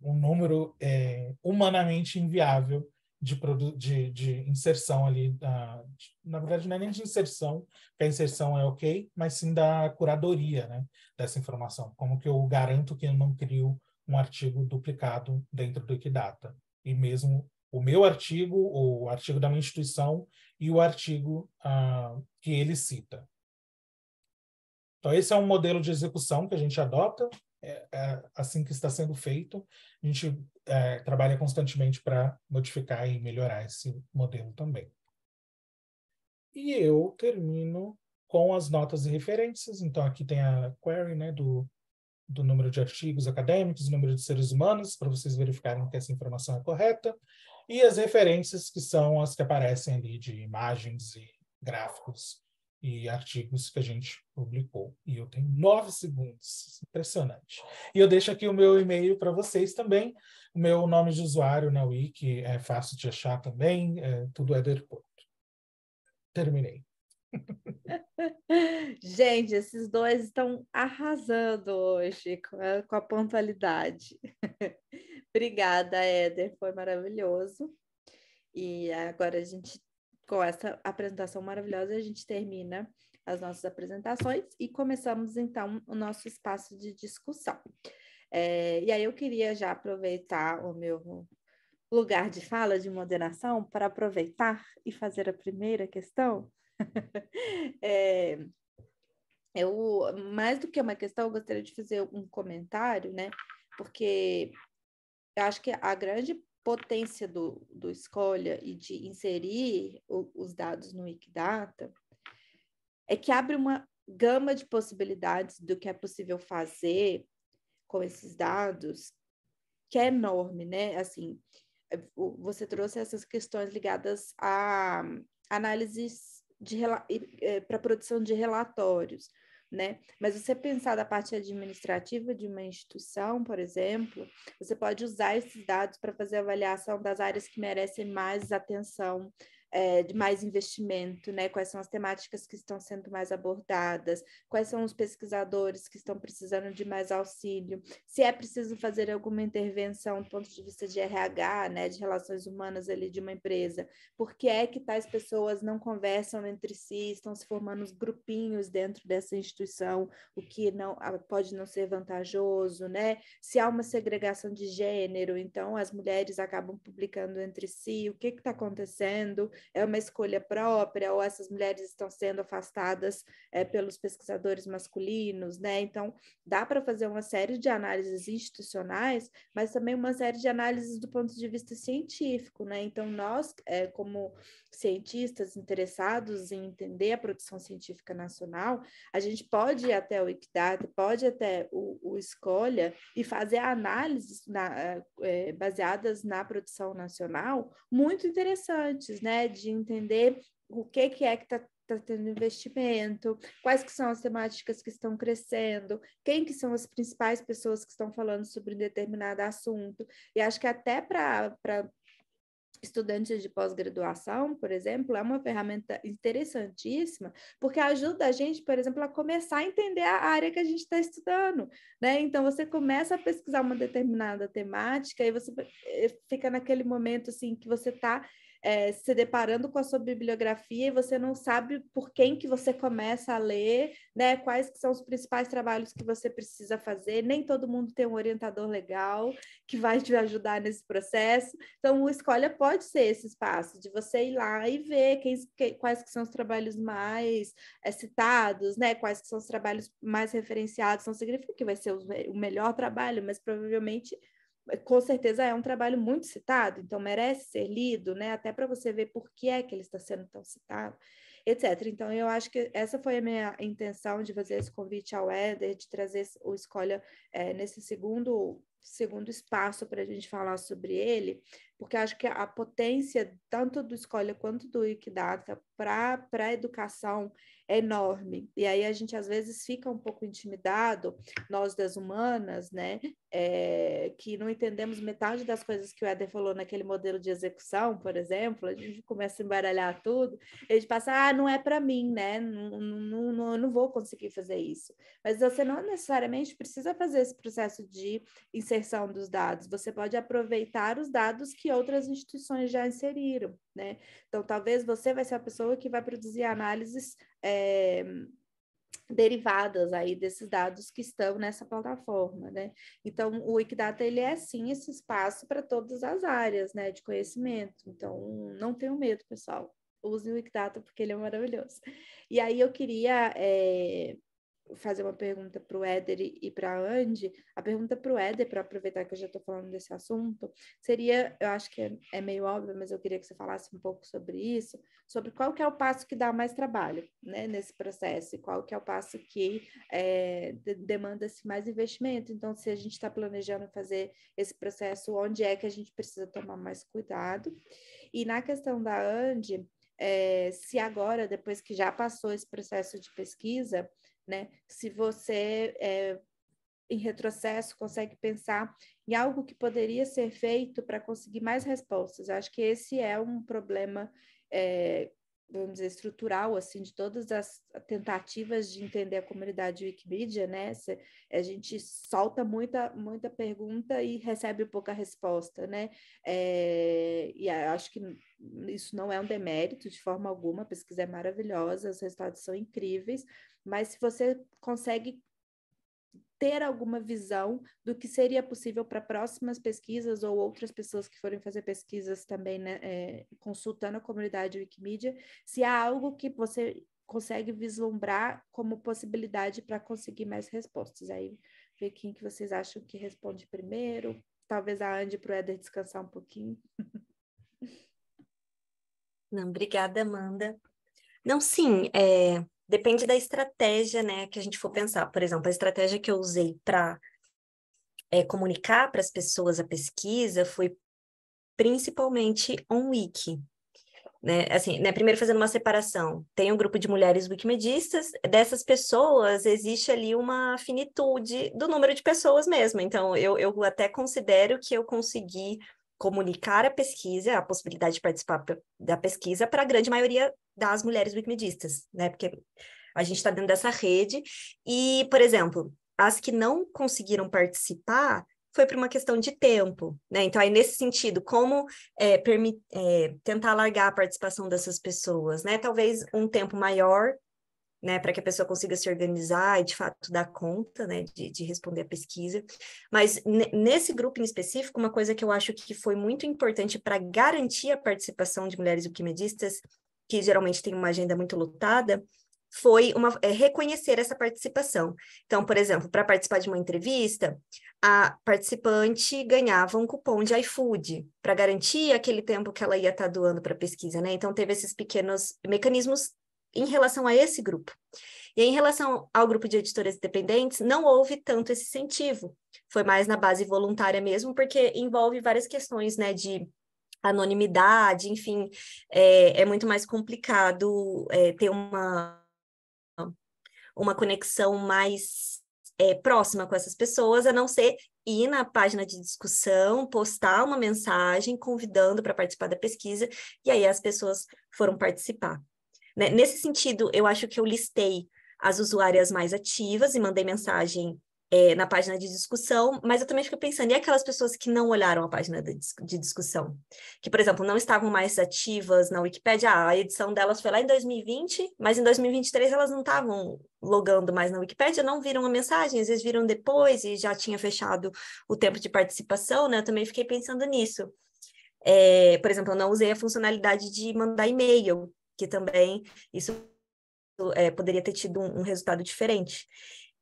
um número é, humanamente inviável de, de, de inserção ali. Da, de, na verdade, não é nem de inserção, que a inserção é ok, mas sim da curadoria né, dessa informação. Como que eu garanto que eu não crio um artigo duplicado dentro do Wikidata E mesmo o meu artigo, o artigo da minha instituição e o artigo ah, que ele cita. Então, esse é um modelo de execução que a gente adota, é, é assim que está sendo feito. A gente é, trabalha constantemente para modificar e melhorar esse modelo também. E eu termino com as notas e referências. Então, aqui tem a query né, do, do número de artigos acadêmicos, número de seres humanos, para vocês verificarem que essa informação é correta, e as referências, que são as que aparecem ali de imagens e gráficos e artigos que a gente publicou. E eu tenho nove segundos, impressionante. E eu deixo aqui o meu e-mail para vocês também. O meu nome de usuário na Wiki é fácil de achar também, é, tudo é do Terminei.
Gente, esses dois estão arrasando hoje com a, com a pontualidade. Obrigada, Éder, foi maravilhoso. E agora a gente com essa apresentação maravilhosa, a gente termina as nossas apresentações e começamos então o nosso espaço de discussão. É, e aí eu queria já aproveitar o meu lugar de fala de moderação para aproveitar e fazer a primeira questão. é, eu, mais do que uma questão, eu gostaria de fazer um comentário, né? Porque eu acho que a grande potência do, do Escolha e de inserir o, os dados no Wikidata é que abre uma gama de possibilidades do que é possível fazer com esses dados, que é enorme, né? Assim, é, você trouxe essas questões ligadas a análises é, para produção de relatórios né? Mas você pensar da parte administrativa de uma instituição, por exemplo, você pode usar esses dados para fazer avaliação das áreas que merecem mais atenção é, de mais investimento, né? Quais são as temáticas que estão sendo mais abordadas, quais são os pesquisadores que estão precisando de mais auxílio, se é preciso fazer alguma intervenção do ponto de vista de RH, né? De relações humanas ali de uma empresa, porque é que tais pessoas não conversam entre si, estão se formando os grupinhos dentro dessa instituição, o que não ah, pode não ser vantajoso, né? Se há uma segregação de gênero, então as mulheres acabam publicando entre si, o que está acontecendo, é uma escolha própria, ou essas mulheres estão sendo afastadas é, pelos pesquisadores masculinos, né? Então, dá para fazer uma série de análises institucionais, mas também uma série de análises do ponto de vista científico, né? Então, nós, é, como cientistas interessados em entender a produção científica nacional, a gente pode ir até o Equidata, pode ir até o, o Escolha e fazer análises na, é, é baseadas na produção nacional muito interessantes, né? de entender o que, que é que está tá tendo investimento, quais que são as temáticas que estão crescendo, quem que são as principais pessoas que estão falando sobre um determinado assunto. E acho que até para estudantes de pós-graduação, por exemplo, é uma ferramenta interessantíssima, porque ajuda a gente, por exemplo, a começar a entender a área que a gente está estudando, né? Então, você começa a pesquisar uma determinada temática e você eh, fica naquele momento, assim, que você está é, se deparando com a sua bibliografia e você não sabe por quem que você começa a ler, né? Quais que são os principais trabalhos que você precisa fazer. Nem todo mundo tem um orientador legal que vai te ajudar nesse processo. Então, o Escolha pode ser esse espaço de você ir lá e ver quem, que, quais que são os trabalhos mais é, citados, né? Quais que são os trabalhos mais referenciados. Não significa que vai ser o, o melhor trabalho, mas provavelmente com certeza é um trabalho muito citado, então merece ser lido, né? Até para você ver por que é que ele está sendo tão citado, etc. Então eu acho que essa foi a minha intenção de fazer esse convite ao Éder, de trazer o escolha é, nesse segundo segundo espaço para a gente falar sobre ele, porque acho que a potência tanto do escolha quanto do Wikidata para a educação é enorme. E aí a gente às vezes fica um pouco intimidado, nós das humanas, né, é, que não entendemos metade das coisas que o Éder falou naquele modelo de execução, por exemplo, a gente começa a embaralhar tudo, a gente passa, ah, não é para mim, né, não, não, não, não vou conseguir fazer isso. Mas você não necessariamente precisa fazer esse processo de inserção dos dados, você pode aproveitar os dados que outras instituições já inseriram, né? Então, talvez você vai ser a pessoa que vai produzir análises é, derivadas aí desses dados que estão nessa plataforma, né? Então, o Wikidata, ele é sim esse espaço para todas as áreas, né, de conhecimento. Então, não tenham medo, pessoal. Usem o Wikidata porque ele é maravilhoso. E aí eu queria é, fazer uma pergunta para o Éder e para a Andy. A pergunta para o Éder, para aproveitar que eu já estou falando desse assunto, seria, eu acho que é, é, meio óbvio, mas eu queria que você falasse um pouco sobre isso, sobre qual que é o passo que dá mais trabalho né, nesse processo, e qual que é o passo que é, de, demanda-se mais investimento. Então, se a gente está planejando fazer esse processo, onde é que a gente precisa tomar mais cuidado? E na questão da Andy, é, se agora, depois que já passou esse processo de pesquisa, né? Se você é, em retrocesso consegue pensar em algo que poderia ser feito para conseguir mais respostas. Eu acho que esse é um problema, é, vamos dizer, estrutural, assim, de todas as tentativas de entender a comunidade Wikimedia, né? a gente solta muita, muita pergunta e recebe pouca resposta, né? É, e acho que isso não é um demérito de forma alguma, a pesquisa é maravilhosa, os resultados são incríveis, mas se você consegue ter alguma visão do que seria possível para próximas pesquisas ou outras pessoas que forem fazer pesquisas também, né, é, consultando a comunidade Wikimedia, se há algo que você consegue vislumbrar como possibilidade para conseguir mais respostas. Aí, ver quem que vocês acham que responde primeiro. Talvez a Andy para o Éder descansar um pouquinho. Não, obrigada,
Amanda. Não, sim, é, Depende da estratégia, né, que a gente for pensar. Por exemplo, a estratégia que eu usei para é, comunicar para as pessoas a pesquisa foi principalmente on wiki. Né? Assim, né? Primeiro fazendo uma separação. Tem um grupo de mulheres wikimedistas, dessas pessoas existe ali uma finitude do número de pessoas mesmo. Então, eu, eu até considero que eu consegui comunicar a pesquisa, a possibilidade de participar da pesquisa para a grande maioria das mulheres wikimedistas, né? Porque a gente está dentro dessa rede. E, por exemplo, as que não conseguiram participar foi por uma questão de tempo, né? Então, aí nesse sentido, como é, é, tentar alargar a participação dessas pessoas, né? Talvez um tempo maior, né? Para que a pessoa consiga se organizar e, de fato, dar conta, né? De, de responder a pesquisa. Mas nesse grupo em específico, uma coisa que eu acho que foi muito importante para garantir a participação de mulheres wikimedistas que geralmente tem uma agenda muito lutada, foi uma, é, reconhecer essa participação. Então, por exemplo, para participar de uma entrevista, a participante ganhava um cupom de iFood para garantir aquele tempo que ela ia estar tá doando para a pesquisa, né? Então, teve esses pequenos mecanismos em relação a esse grupo. E em relação ao grupo de editoras independentes, não houve tanto esse incentivo. Foi mais na base voluntária mesmo, porque envolve várias questões, né, de anonimidade, enfim, é, é muito mais complicado é, ter uma, uma conexão mais é, próxima com essas pessoas, a não ser ir na página de discussão, postar uma mensagem convidando para participar da pesquisa, e aí as pessoas foram participar. Né? Nesse sentido, eu acho que eu listei as usuárias mais ativas e mandei mensagem é, na página de discussão, mas eu também fico pensando, e aquelas pessoas que não olharam a página de, de discussão? Que, por exemplo, não estavam mais ativas na Wikipédia, ah, a edição delas foi lá em 2020, mas em 2023 elas não estavam logando mais na Wikipédia, não viram a mensagem, às vezes viram depois e já tinha fechado o tempo de participação, né? Eu também fiquei pensando nisso. É, por exemplo, eu não usei a funcionalidade de mandar e-mail, que também isso é, poderia ter tido um, um resultado diferente.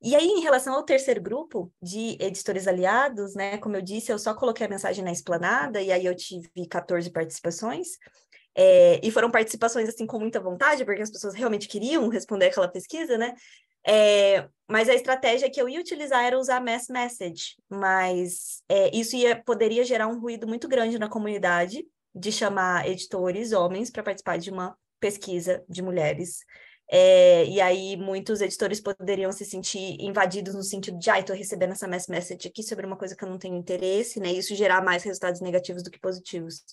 E aí, em relação ao terceiro grupo de editores aliados, né, como eu disse, eu só coloquei a mensagem na esplanada e aí eu tive 14 participações. É, e foram participações assim com muita vontade, porque as pessoas realmente queriam responder aquela pesquisa, né? É, mas a estratégia que eu ia utilizar era usar mass message, mas é, isso ia, poderia gerar um ruído muito grande na comunidade de chamar editores homens para participar de uma pesquisa de mulheres é, e aí muitos editores poderiam se sentir invadidos no sentido de, ai, ah, tô recebendo essa mass message aqui sobre uma coisa que eu não tenho interesse, né? Isso gerar mais resultados negativos do que positivos.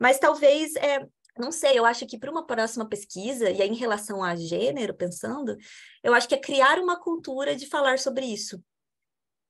Mas talvez, é, não sei, eu acho que para uma próxima pesquisa, e aí em relação a gênero, pensando, eu acho que é criar uma cultura de falar sobre isso.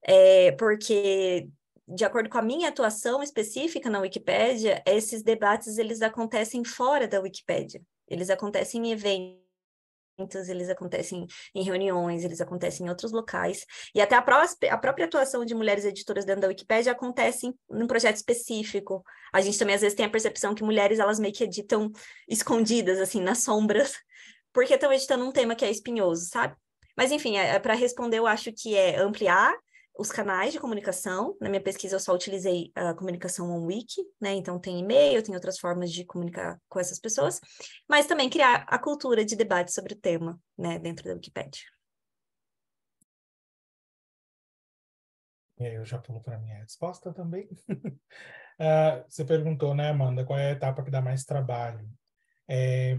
É, porque de acordo com a minha atuação específica na Wikipédia, esses debates eles acontecem fora da Wikipédia. Eles acontecem em eventos, eles acontecem em reuniões, eles acontecem em outros locais. E até a, pró a própria atuação de mulheres editoras dentro da Wikipédia acontece em, um projeto específico. A gente também, às vezes, tem a percepção que mulheres, elas meio que editam escondidas, assim, nas sombras, porque estão editando um tema que é espinhoso, sabe? Mas, enfim, é, é para responder, eu acho que é ampliar os canais de comunicação. Na minha pesquisa, eu só utilizei a comunicação on wiki, né? Então, tem e-mail, tem outras formas de comunicar com essas pessoas, mas também criar a cultura de debate sobre o tema, né, dentro da Wikipédia.
E aí, eu já pulo para a minha resposta também. uh, você perguntou, né, Amanda, qual é a etapa que dá mais trabalho? É,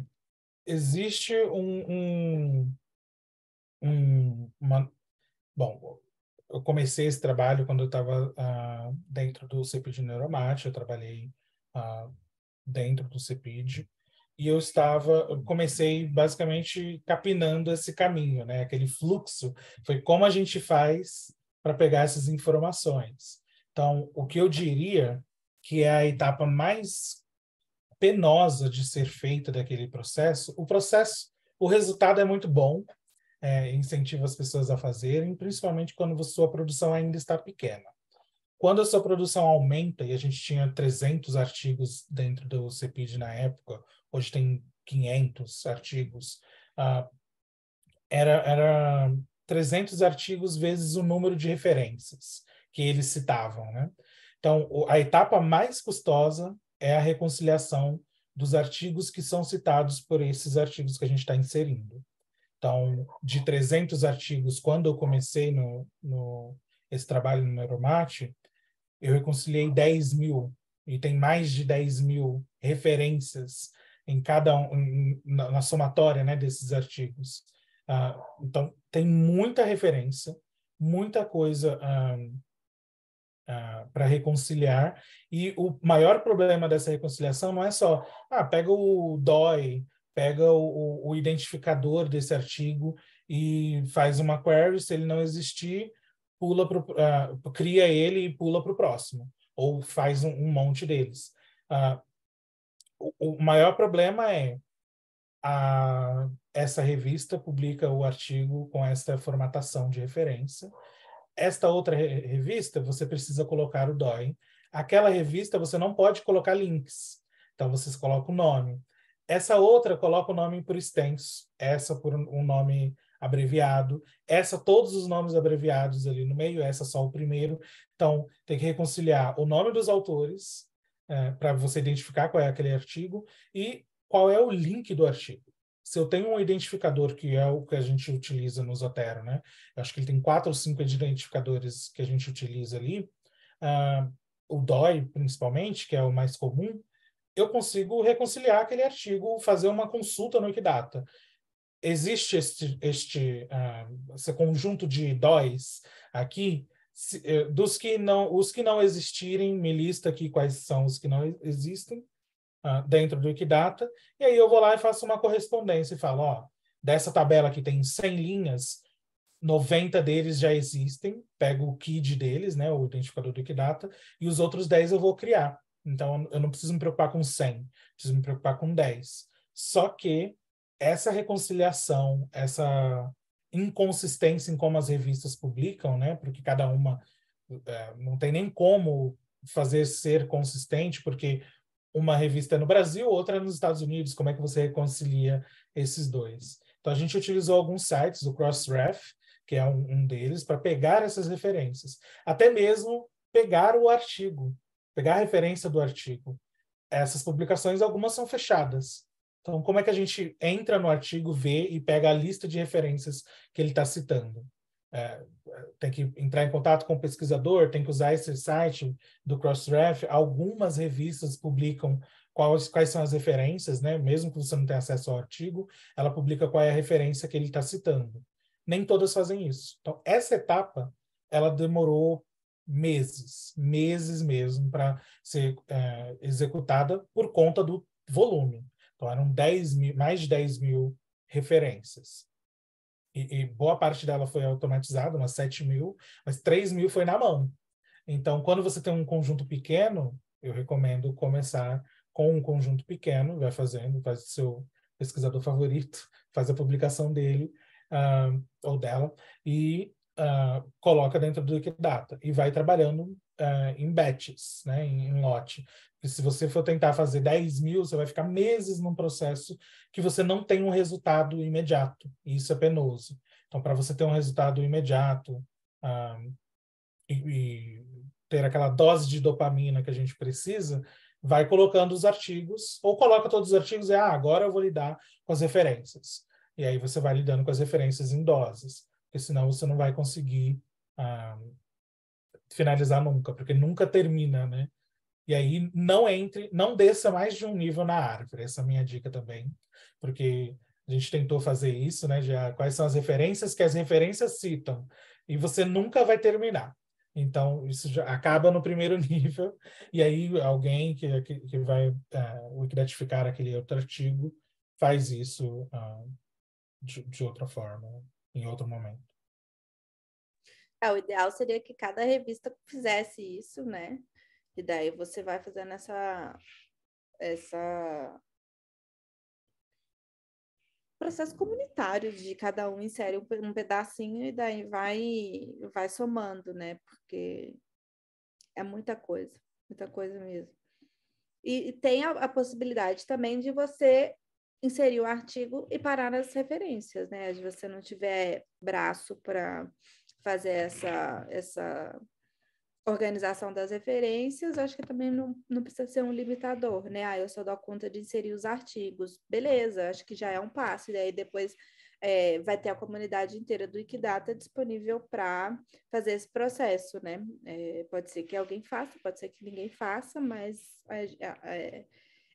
existe um, um, um uma, bom, eu comecei esse trabalho quando eu estava uh, ah, dentro do CEPID Neuromate, eu trabalhei uh, dentro do CEPID, e eu estava, eu comecei basicamente capinando esse caminho, né? Aquele fluxo, foi como a gente faz para pegar essas informações. Então, o que eu diria que é a etapa mais penosa de ser feita daquele processo, o processo, o resultado é muito bom, é, incentiva as pessoas a fazerem, principalmente quando sua produção ainda está pequena. Quando a sua produção aumenta, e a gente tinha 300 artigos dentro do CEPID na época, hoje tem 500 artigos, uh, era, era 300 artigos vezes o número de referências que eles citavam. Né? Então, a etapa mais custosa é a reconciliação dos artigos que são citados por esses artigos que a gente está inserindo. Então, de 300 artigos, quando eu comecei no, no esse trabalho no Neuromate, eu reconciliei 10 mil, e tem mais de 10 mil referências em cada um, na, na somatória né, desses artigos. Uh, então, tem muita referência, muita coisa uh, uh, ah, para reconciliar, e o maior problema dessa reconciliação não é só, ah, pega o DOI, pega o, o, identificador desse artigo e faz uma query, se ele não existir, pula pro, uh, cria ele e pula para o próximo, ou faz um, um monte deles. Uh, o, o, maior problema é a, essa revista publica o artigo com esta formatação de referência. Esta outra re revista, você precisa colocar o DOI. Aquela revista, você não pode colocar links. Então, vocês colocam o nome essa outra coloca o nome por extenso, essa por um nome abreviado, essa todos os nomes abreviados ali no meio, essa só o primeiro. Então, tem que reconciliar o nome dos autores, é, para você identificar qual é aquele artigo, e qual é o link do artigo. Se eu tenho um identificador, que é o que a gente utiliza no Zotero, né? Eu acho que ele tem quatro ou cinco identificadores que a gente utiliza ali, uh, o DOI, principalmente, que é o mais comum, eu consigo reconciliar aquele artigo, fazer uma consulta no Wikidata. Existe este, este uh, esse conjunto de DOIs aqui, se, uh, dos que não, os que não existirem, me lista aqui quais são os que não existem uh, dentro do Wikidata, e aí eu vou lá e faço uma correspondência e falo, ó, dessa tabela que tem 100 linhas, 90 deles já existem, pego o KID deles, né, o identificador do Wikidata, e os outros 10 eu vou criar. Então, eu não preciso me preocupar com 100, preciso me preocupar com 10. Só que essa reconciliação, essa inconsistência em como as revistas publicam, né? Porque cada uma é, não tem nem como fazer ser consistente, porque uma revista é no Brasil, outra é nos Estados Unidos. Como é que você reconcilia esses dois? Então, a gente utilizou alguns sites, o Crossref, que é um, um deles, para pegar essas referências. Até mesmo pegar o artigo pegar a referência do artigo. Essas publicações, algumas são fechadas. Então, como é que a gente entra no artigo, vê e pega a lista de referências que ele está citando? É, tem que entrar em contato com o pesquisador, tem que usar esse site do Crossref. Algumas revistas publicam quais, quais são as referências, né? mesmo que você não tenha acesso ao artigo, ela publica qual é a referência que ele está citando. Nem todas fazem isso. Então, essa etapa, ela demorou meses, meses mesmo, para ser é, executada por conta do volume. Então, eram 10 mil, mais de 10 mil referências. E, e boa parte dela foi automatizada, umas 7 mil, mas 3 mil foi na mão. Então, quando você tem um conjunto pequeno, eu recomendo começar com um conjunto pequeno, vai fazendo, faz o seu pesquisador favorito, faz a publicação dele uh, ou dela, e ah, coloca dentro do Wikidata e vai trabalhando uh, em batches, né, em, em lote. E se você for tentar fazer 10 mil, você vai ficar meses num processo que você não tem um resultado imediato, e isso é penoso. Então, para você ter um resultado imediato uh, e, e ter aquela dose de dopamina que a gente precisa, vai colocando os artigos, ou coloca todos os artigos e ah, agora eu vou lidar com as referências. E aí você vai lidando com as referências em doses porque senão você não vai conseguir ah, finalizar nunca, porque nunca termina, né? E aí não entre, não desça mais de um nível na árvore. Essa é a minha dica também, porque a gente tentou fazer isso, né? Já quais são as referências que as referências citam e você nunca vai terminar. Então isso já acaba no primeiro nível e aí alguém que que, que vai uh, ah, gratificar aquele outro artigo faz isso uh, de, de outra forma em outro momento.
É, o ideal seria que cada revista fizesse isso, né? E daí você vai fazendo essa essa processo comunitário de cada um insere um pedacinho e daí vai vai somando, né? Porque é muita coisa, muita coisa mesmo. E, e tem a, a, possibilidade também de você inserir o artigo e parar nas referências, né? Se você não tiver braço para fazer essa, essa organização das referências, acho que também não, não precisa ser um limitador, né? Ah, eu só dou conta de inserir os artigos. Beleza, acho que já é um passo, e aí depois é, vai ter a comunidade inteira do Wikidata disponível para fazer esse processo, né? É, pode ser que alguém faça, pode ser que ninguém faça, mas é, é,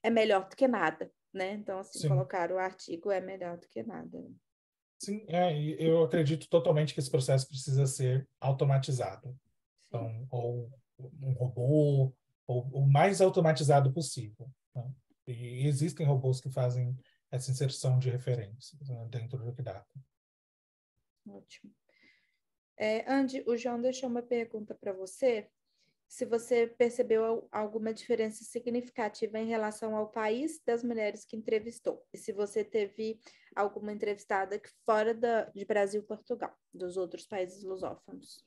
é melhor do que nada, né? Então, assim, Sim. colocar o artigo é melhor do que nada. Né?
Sim, é, eu acredito totalmente que esse processo precisa ser automatizado. Sim. Então, ou um robô, ou o mais automatizado possível. Né? E existem robôs que fazem essa inserção de referências né, dentro do data.
Ótimo. É, Andy, o João deixou uma pergunta para você se você percebeu alguma diferença significativa em relação ao país das mulheres que entrevistou. E se você teve alguma entrevistada fora da, de Brasil e Portugal, dos outros países lusófonos.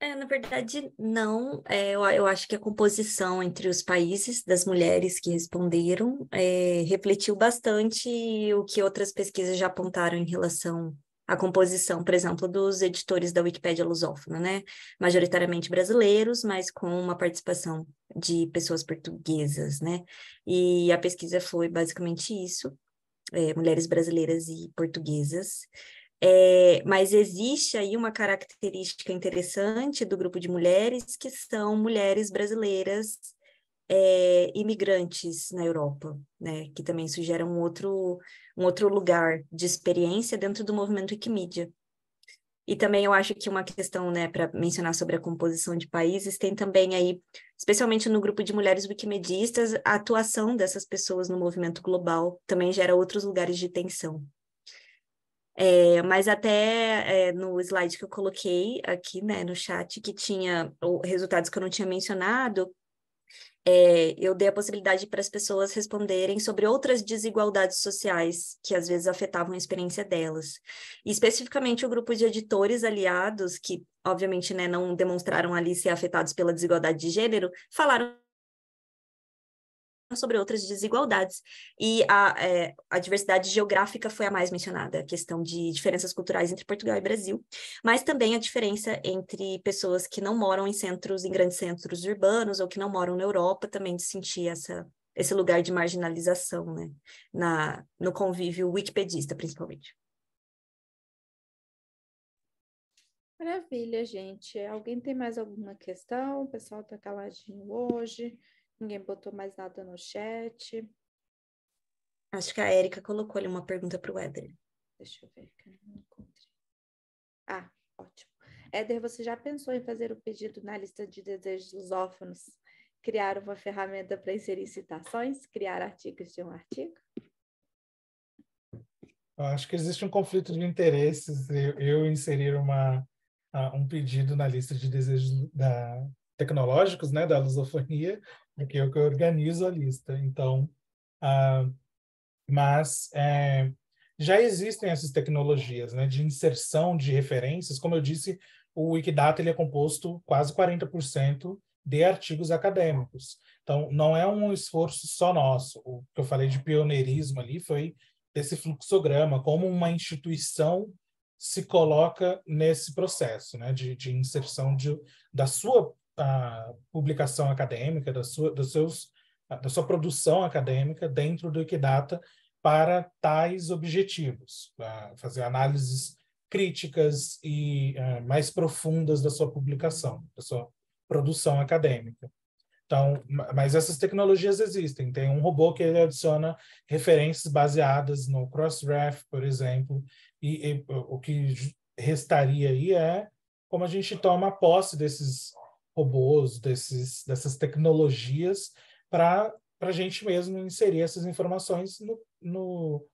É, na verdade, não. É, eu, eu, acho que a composição entre os países das mulheres que responderam é, refletiu bastante o que outras pesquisas já apontaram em relação a composição, por exemplo, dos editores da Wikipédia lusófona, né? Majoritariamente brasileiros, mas com uma participação de pessoas portuguesas, né? E a pesquisa foi basicamente isso, é, mulheres brasileiras e portuguesas. É, mas existe aí uma característica interessante do grupo de mulheres que são mulheres brasileiras é, imigrantes na Europa, né? Que também sugere um outro, um outro lugar de experiência dentro do movimento Wikimedia. E também eu acho que uma questão, né, para mencionar sobre a composição de países, tem também aí, especialmente no grupo de mulheres wikimedistas, a atuação dessas pessoas no movimento global também gera outros lugares de tensão. É, mas até é, no slide que eu coloquei aqui, né, no chat, que tinha resultados que eu não tinha mencionado, é, eu dei a possibilidade para as pessoas responderem sobre outras desigualdades sociais que às vezes afetavam a experiência delas. E, especificamente o grupo de editores aliados, que obviamente né, não demonstraram ali ser afetados pela desigualdade de gênero, falaram sobre outras desigualdades. E a, é, a, diversidade geográfica foi a mais mencionada, a questão de diferenças culturais entre Portugal e Brasil, mas também a diferença entre pessoas que não moram em centros, em grandes centros urbanos, ou que não moram na Europa, também de sentir essa, esse lugar de marginalização, né, na, no convívio wikipedista, principalmente.
Maravilha, gente. Alguém tem mais alguma questão? O pessoal está caladinho hoje. Ninguém botou mais nada no chat.
Acho que a Érica colocou ali uma pergunta para
o Éder. Deixa eu ver que eu não encontrei. Ah, ótimo. Éder, você já pensou em fazer o pedido na lista de desejos dos órfãos? Criar uma ferramenta para inserir citações? Criar artigos de um artigo?
Eu acho que existe um conflito de interesses. Eu, eu inserir uma, uh, um pedido na lista de desejos da, tecnológicos né, da lusofonia, porque eu é que organizo a lista. Então, uh, mas é, já existem essas tecnologias né, de inserção de referências. Como eu disse, o Wikidata ele é composto quase 40% de artigos acadêmicos. Então, não é um esforço só nosso. O que eu falei de pioneirismo ali foi desse fluxograma, como uma instituição se coloca nesse processo né, de, de inserção de, da sua a publicação acadêmica, da sua, dos seus, da sua produção acadêmica dentro do Wikidata para tais objetivos, fazer análises críticas e uh, mais profundas da sua publicação, da sua produção acadêmica. Então, mas essas tecnologias existem. Tem um robô que ele adiciona referências baseadas no Crossref, por exemplo, e, e o que restaria aí é como a gente toma posse desses robôs, desses, dessas tecnologias, para a gente mesmo inserir essas informações no, no,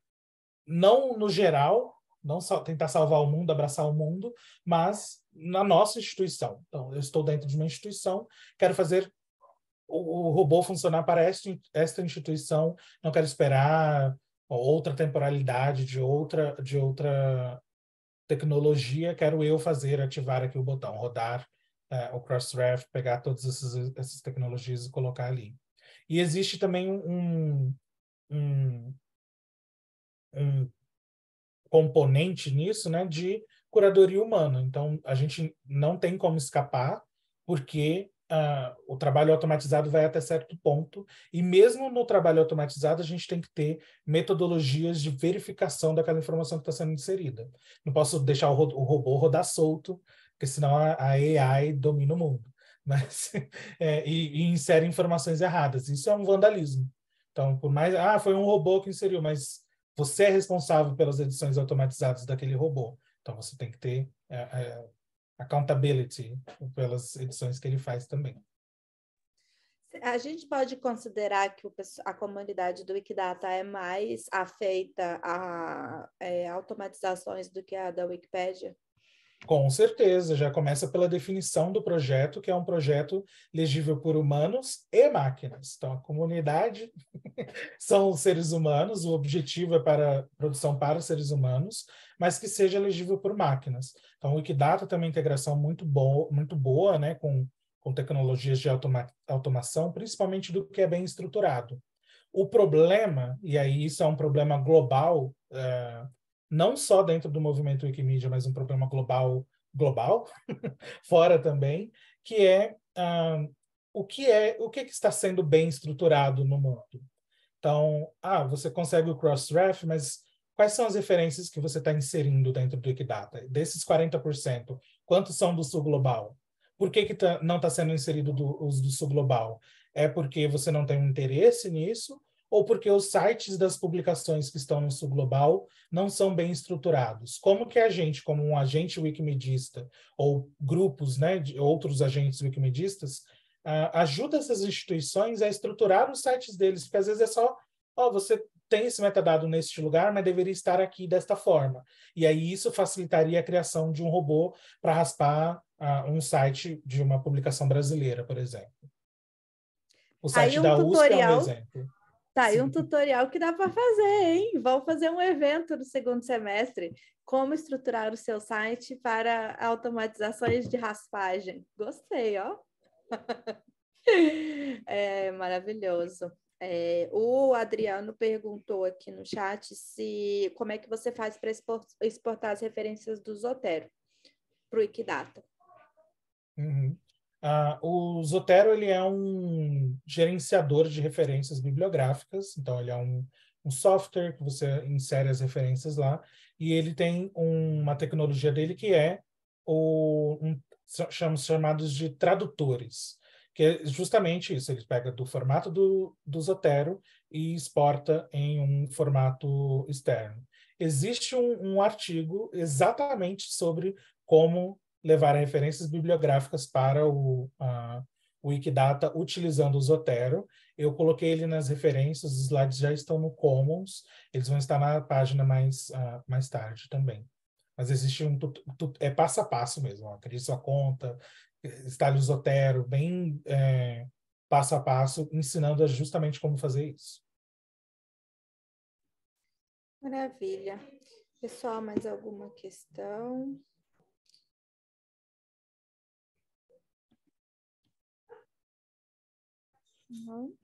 não no geral, não tentar salvar o mundo, abraçar o mundo, mas na nossa instituição. Então, eu estou dentro de uma instituição, quero fazer o, o robô funcionar para esta, esta instituição, não quero esperar outra temporalidade de outra de outra tecnologia, quero eu fazer ativar aqui o botão rodar uh, o Crossref, pegar todas essas, essas tecnologias e colocar ali. E existe também um, um, um componente nisso, né, de curadoria humana. Então, a gente não tem como escapar, porque Uh, o trabalho automatizado vai até certo ponto, e mesmo no trabalho automatizado, a gente tem que ter metodologias de verificação daquela informação que está sendo inserida. Não posso deixar o, ro o robô rodar solto porque senão a, AI domina o mundo. Mas, é, e, e insere informações erradas. Isso é um vandalismo. Então, por mais. Ah, foi um robô que inseriu, mas você é responsável pelas edições automatizadas daquele robô. Então, você tem que ter é, é accountability pelas edições que ele faz também.
A gente pode considerar que o, a comunidade do Wikidata é mais afeita a é, automatizações do que a da Wikipedia
com certeza, já começa pela definição do projeto, que é um projeto legível por humanos e máquinas. Então, a comunidade são os seres humanos, o objetivo é para produção para os seres humanos, mas que seja legível por máquinas. Então, o Wikidata tem uma integração muito, bo muito boa né, com, com tecnologias de automa automação, principalmente do que é bem estruturado. O problema, e aí isso é um problema global, uh, não só dentro do movimento Wikimedia, mas um problema global, global, fora também, que é ah, o que é o que, é que está sendo bem estruturado no mundo. Então, ah, você consegue o Crossref, mas quais são as referências que você está inserindo dentro do Wikidata? Desses 40%, quantos são do Sul Global? Por que, que tá, não está sendo inserido do, os do Sul Global? É porque você não tem um interesse nisso ou porque os sites das publicações que estão no sul global não são bem estruturados. Como que a gente, como um agente wikimedista ou grupos, né, de outros agentes wikimedistas, uh, ajuda essas instituições a estruturar os sites deles, porque às vezes é só, ó, oh, você tem esse metadado neste lugar, mas deveria estar aqui desta forma. E aí isso facilitaria a criação de um robô para raspar uh, um site de uma publicação brasileira, por exemplo. O site um da tutorial... USP é um exemplo.
Tá aí um tutorial que dá para fazer, hein? Vamos fazer um evento no segundo semestre. Como estruturar o seu site para automatizações de raspagem. Gostei, ó. É maravilhoso. É, o Adriano perguntou aqui no chat se como é que você faz para exportar as referências do Zotero para o Wikidata.
Uhum. Uh, o Zotero ele é um gerenciador de referências bibliográficas, então ele é um, um, software que você insere as referências lá, e ele tem um, uma tecnologia dele que é o um, chamados de tradutores, que é justamente isso, ele pega do formato do, do Zotero e exporta em um formato externo. Existe um, um artigo exatamente sobre como levar referências bibliográficas para o, Wikidata utilizando o Zotero. Eu coloquei ele nas referências, os slides já estão no Commons, eles vão estar na página mais, uh, mais tarde também. Mas existe um é passo a passo mesmo, ó, crie sua conta, instale o Zotero, bem é, passo a passo, ensinando justamente como fazer isso.
Maravilha. Pessoal, mais alguma questão? Uhum.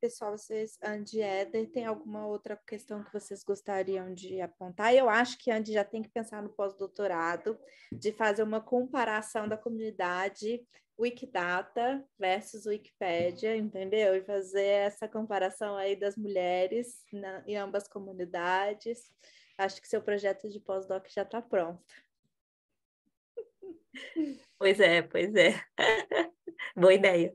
Pessoal, vocês, Andy Eder, tem alguma outra questão que vocês gostariam de apontar? Eu acho que Andy já tem que pensar no pós-doutorado, de fazer uma comparação da comunidade Wikidata versus Wikipédia, entendeu? E fazer essa comparação aí das mulheres na, em ambas comunidades. Acho que seu projeto de pós-doc já está pronto.
Pois é, pois é. Boa ideia.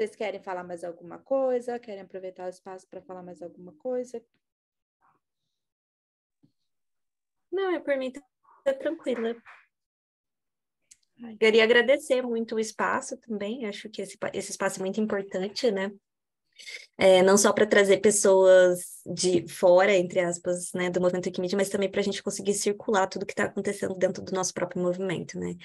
Vocês querem falar mais alguma coisa? Querem aproveitar o espaço para falar mais alguma coisa?
Não, eu é por mim tá, tá tranquila. Queria agradecer muito o espaço também, acho que esse, esse espaço é muito importante, né? É, não só para trazer pessoas de fora, entre aspas, né, do movimento Wikimedia, mas também para a gente conseguir circular tudo que está acontecendo dentro do nosso próprio movimento, né?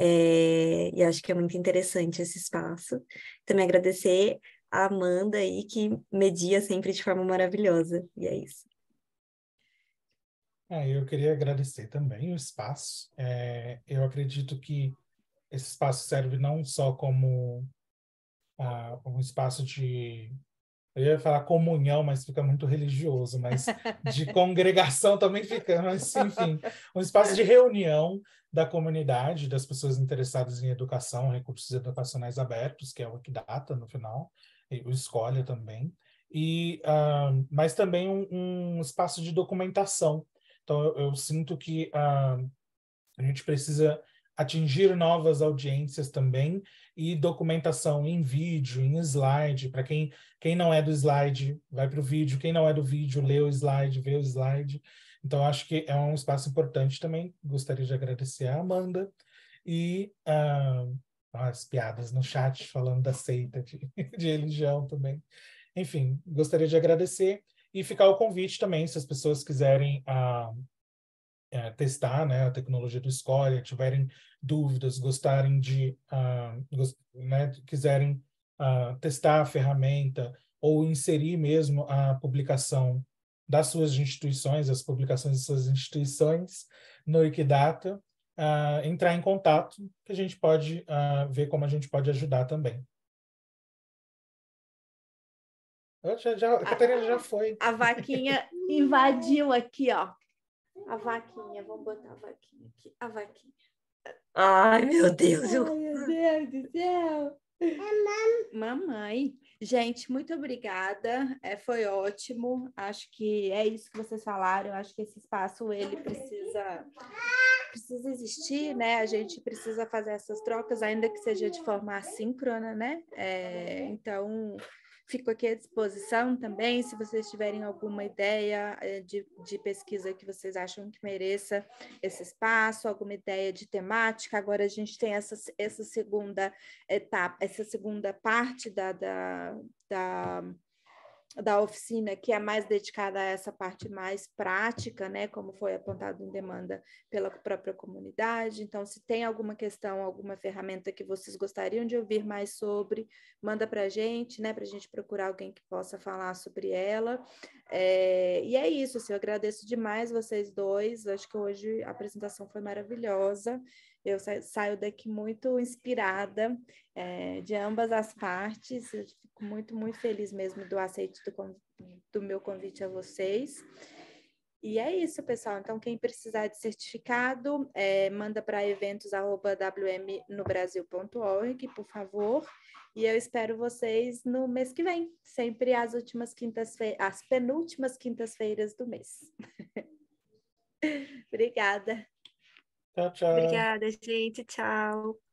É, e acho que é muito interessante esse espaço. Também agradecer a Amanda aí, que media sempre de forma maravilhosa. E é isso.
É, eu queria agradecer também o espaço. É, eu acredito que esse espaço serve não só como ah, um espaço de. Eu ia falar comunhão, mas fica muito religioso, mas de congregação também fica. Mas, enfim, um espaço de reunião da comunidade, das pessoas interessadas em educação, recursos educacionais abertos, que é o que no final, o Escolha também, e, uh, mas também um, um, espaço de documentação. Então, eu, eu sinto que uh, a gente precisa atingir novas audiências também e documentação em vídeo, em slide, para quem, quem não é do slide, vai para o vídeo, quem não é do vídeo, lê o slide, vê o slide. Então, acho que é um espaço importante também. Gostaria de agradecer a Amanda e uh, as piadas no chat falando da seita de, de religião também. Enfim, gostaria de agradecer e ficar o convite também, se as pessoas quiserem uh, uh, testar né, a tecnologia do Escolha, tiverem dúvidas, gostarem de, uh, ah, gost, né, quiserem testar a ferramenta ou inserir mesmo a publicação das suas instituições, as publicações de suas instituições no Wikidata, uh, ah, entrar em contato, que a gente pode uh, ver como a gente pode ajudar também. já, já, a, Catarina já foi. A
vaquinha invadiu aqui, ó. A vaquinha, vamos botar a vaquinha aqui. A vaquinha. Ai, meu Deus! Ai, meu Deus do céu! É, mam... Mamãe. Gente, muito obrigada, é, foi ótimo. Acho que é isso que vocês falaram. Acho que esse espaço ele precisa precisa existir, né? A gente precisa fazer essas trocas, ainda que seja de forma assíncrona, né? É, então Fico aqui à disposição também, se vocês tiverem alguma ideia eh, de, de pesquisa que vocês acham que mereça esse espaço, alguma ideia de temática. Agora a gente tem essa, essa segunda etapa, essa segunda parte da, da, da da oficina, que é mais dedicada a essa parte mais prática, né, como foi apontado em demanda pela própria comunidade. Então, se tem alguma questão, alguma ferramenta que vocês gostariam de ouvir mais sobre, manda para a gente, né, para a gente procurar alguém que possa falar sobre ela. É, e é isso, assim, eu agradeço demais vocês dois. Acho que hoje a apresentação foi maravilhosa eu saio daqui muito inspirada é, de ambas as partes. Eu fico muito, muito feliz mesmo do aceite do, do meu convite a vocês. E é isso, pessoal. Então, quem precisar de certificado, é, manda para eventos.wmnobrasil.org, por favor. E eu espero vocês no mês que vem, sempre as últimas quintas-feiras, as penúltimas quintas-feiras do mês. Obrigada.
Tchau, tchau. Obrigada,
gente. Tchau.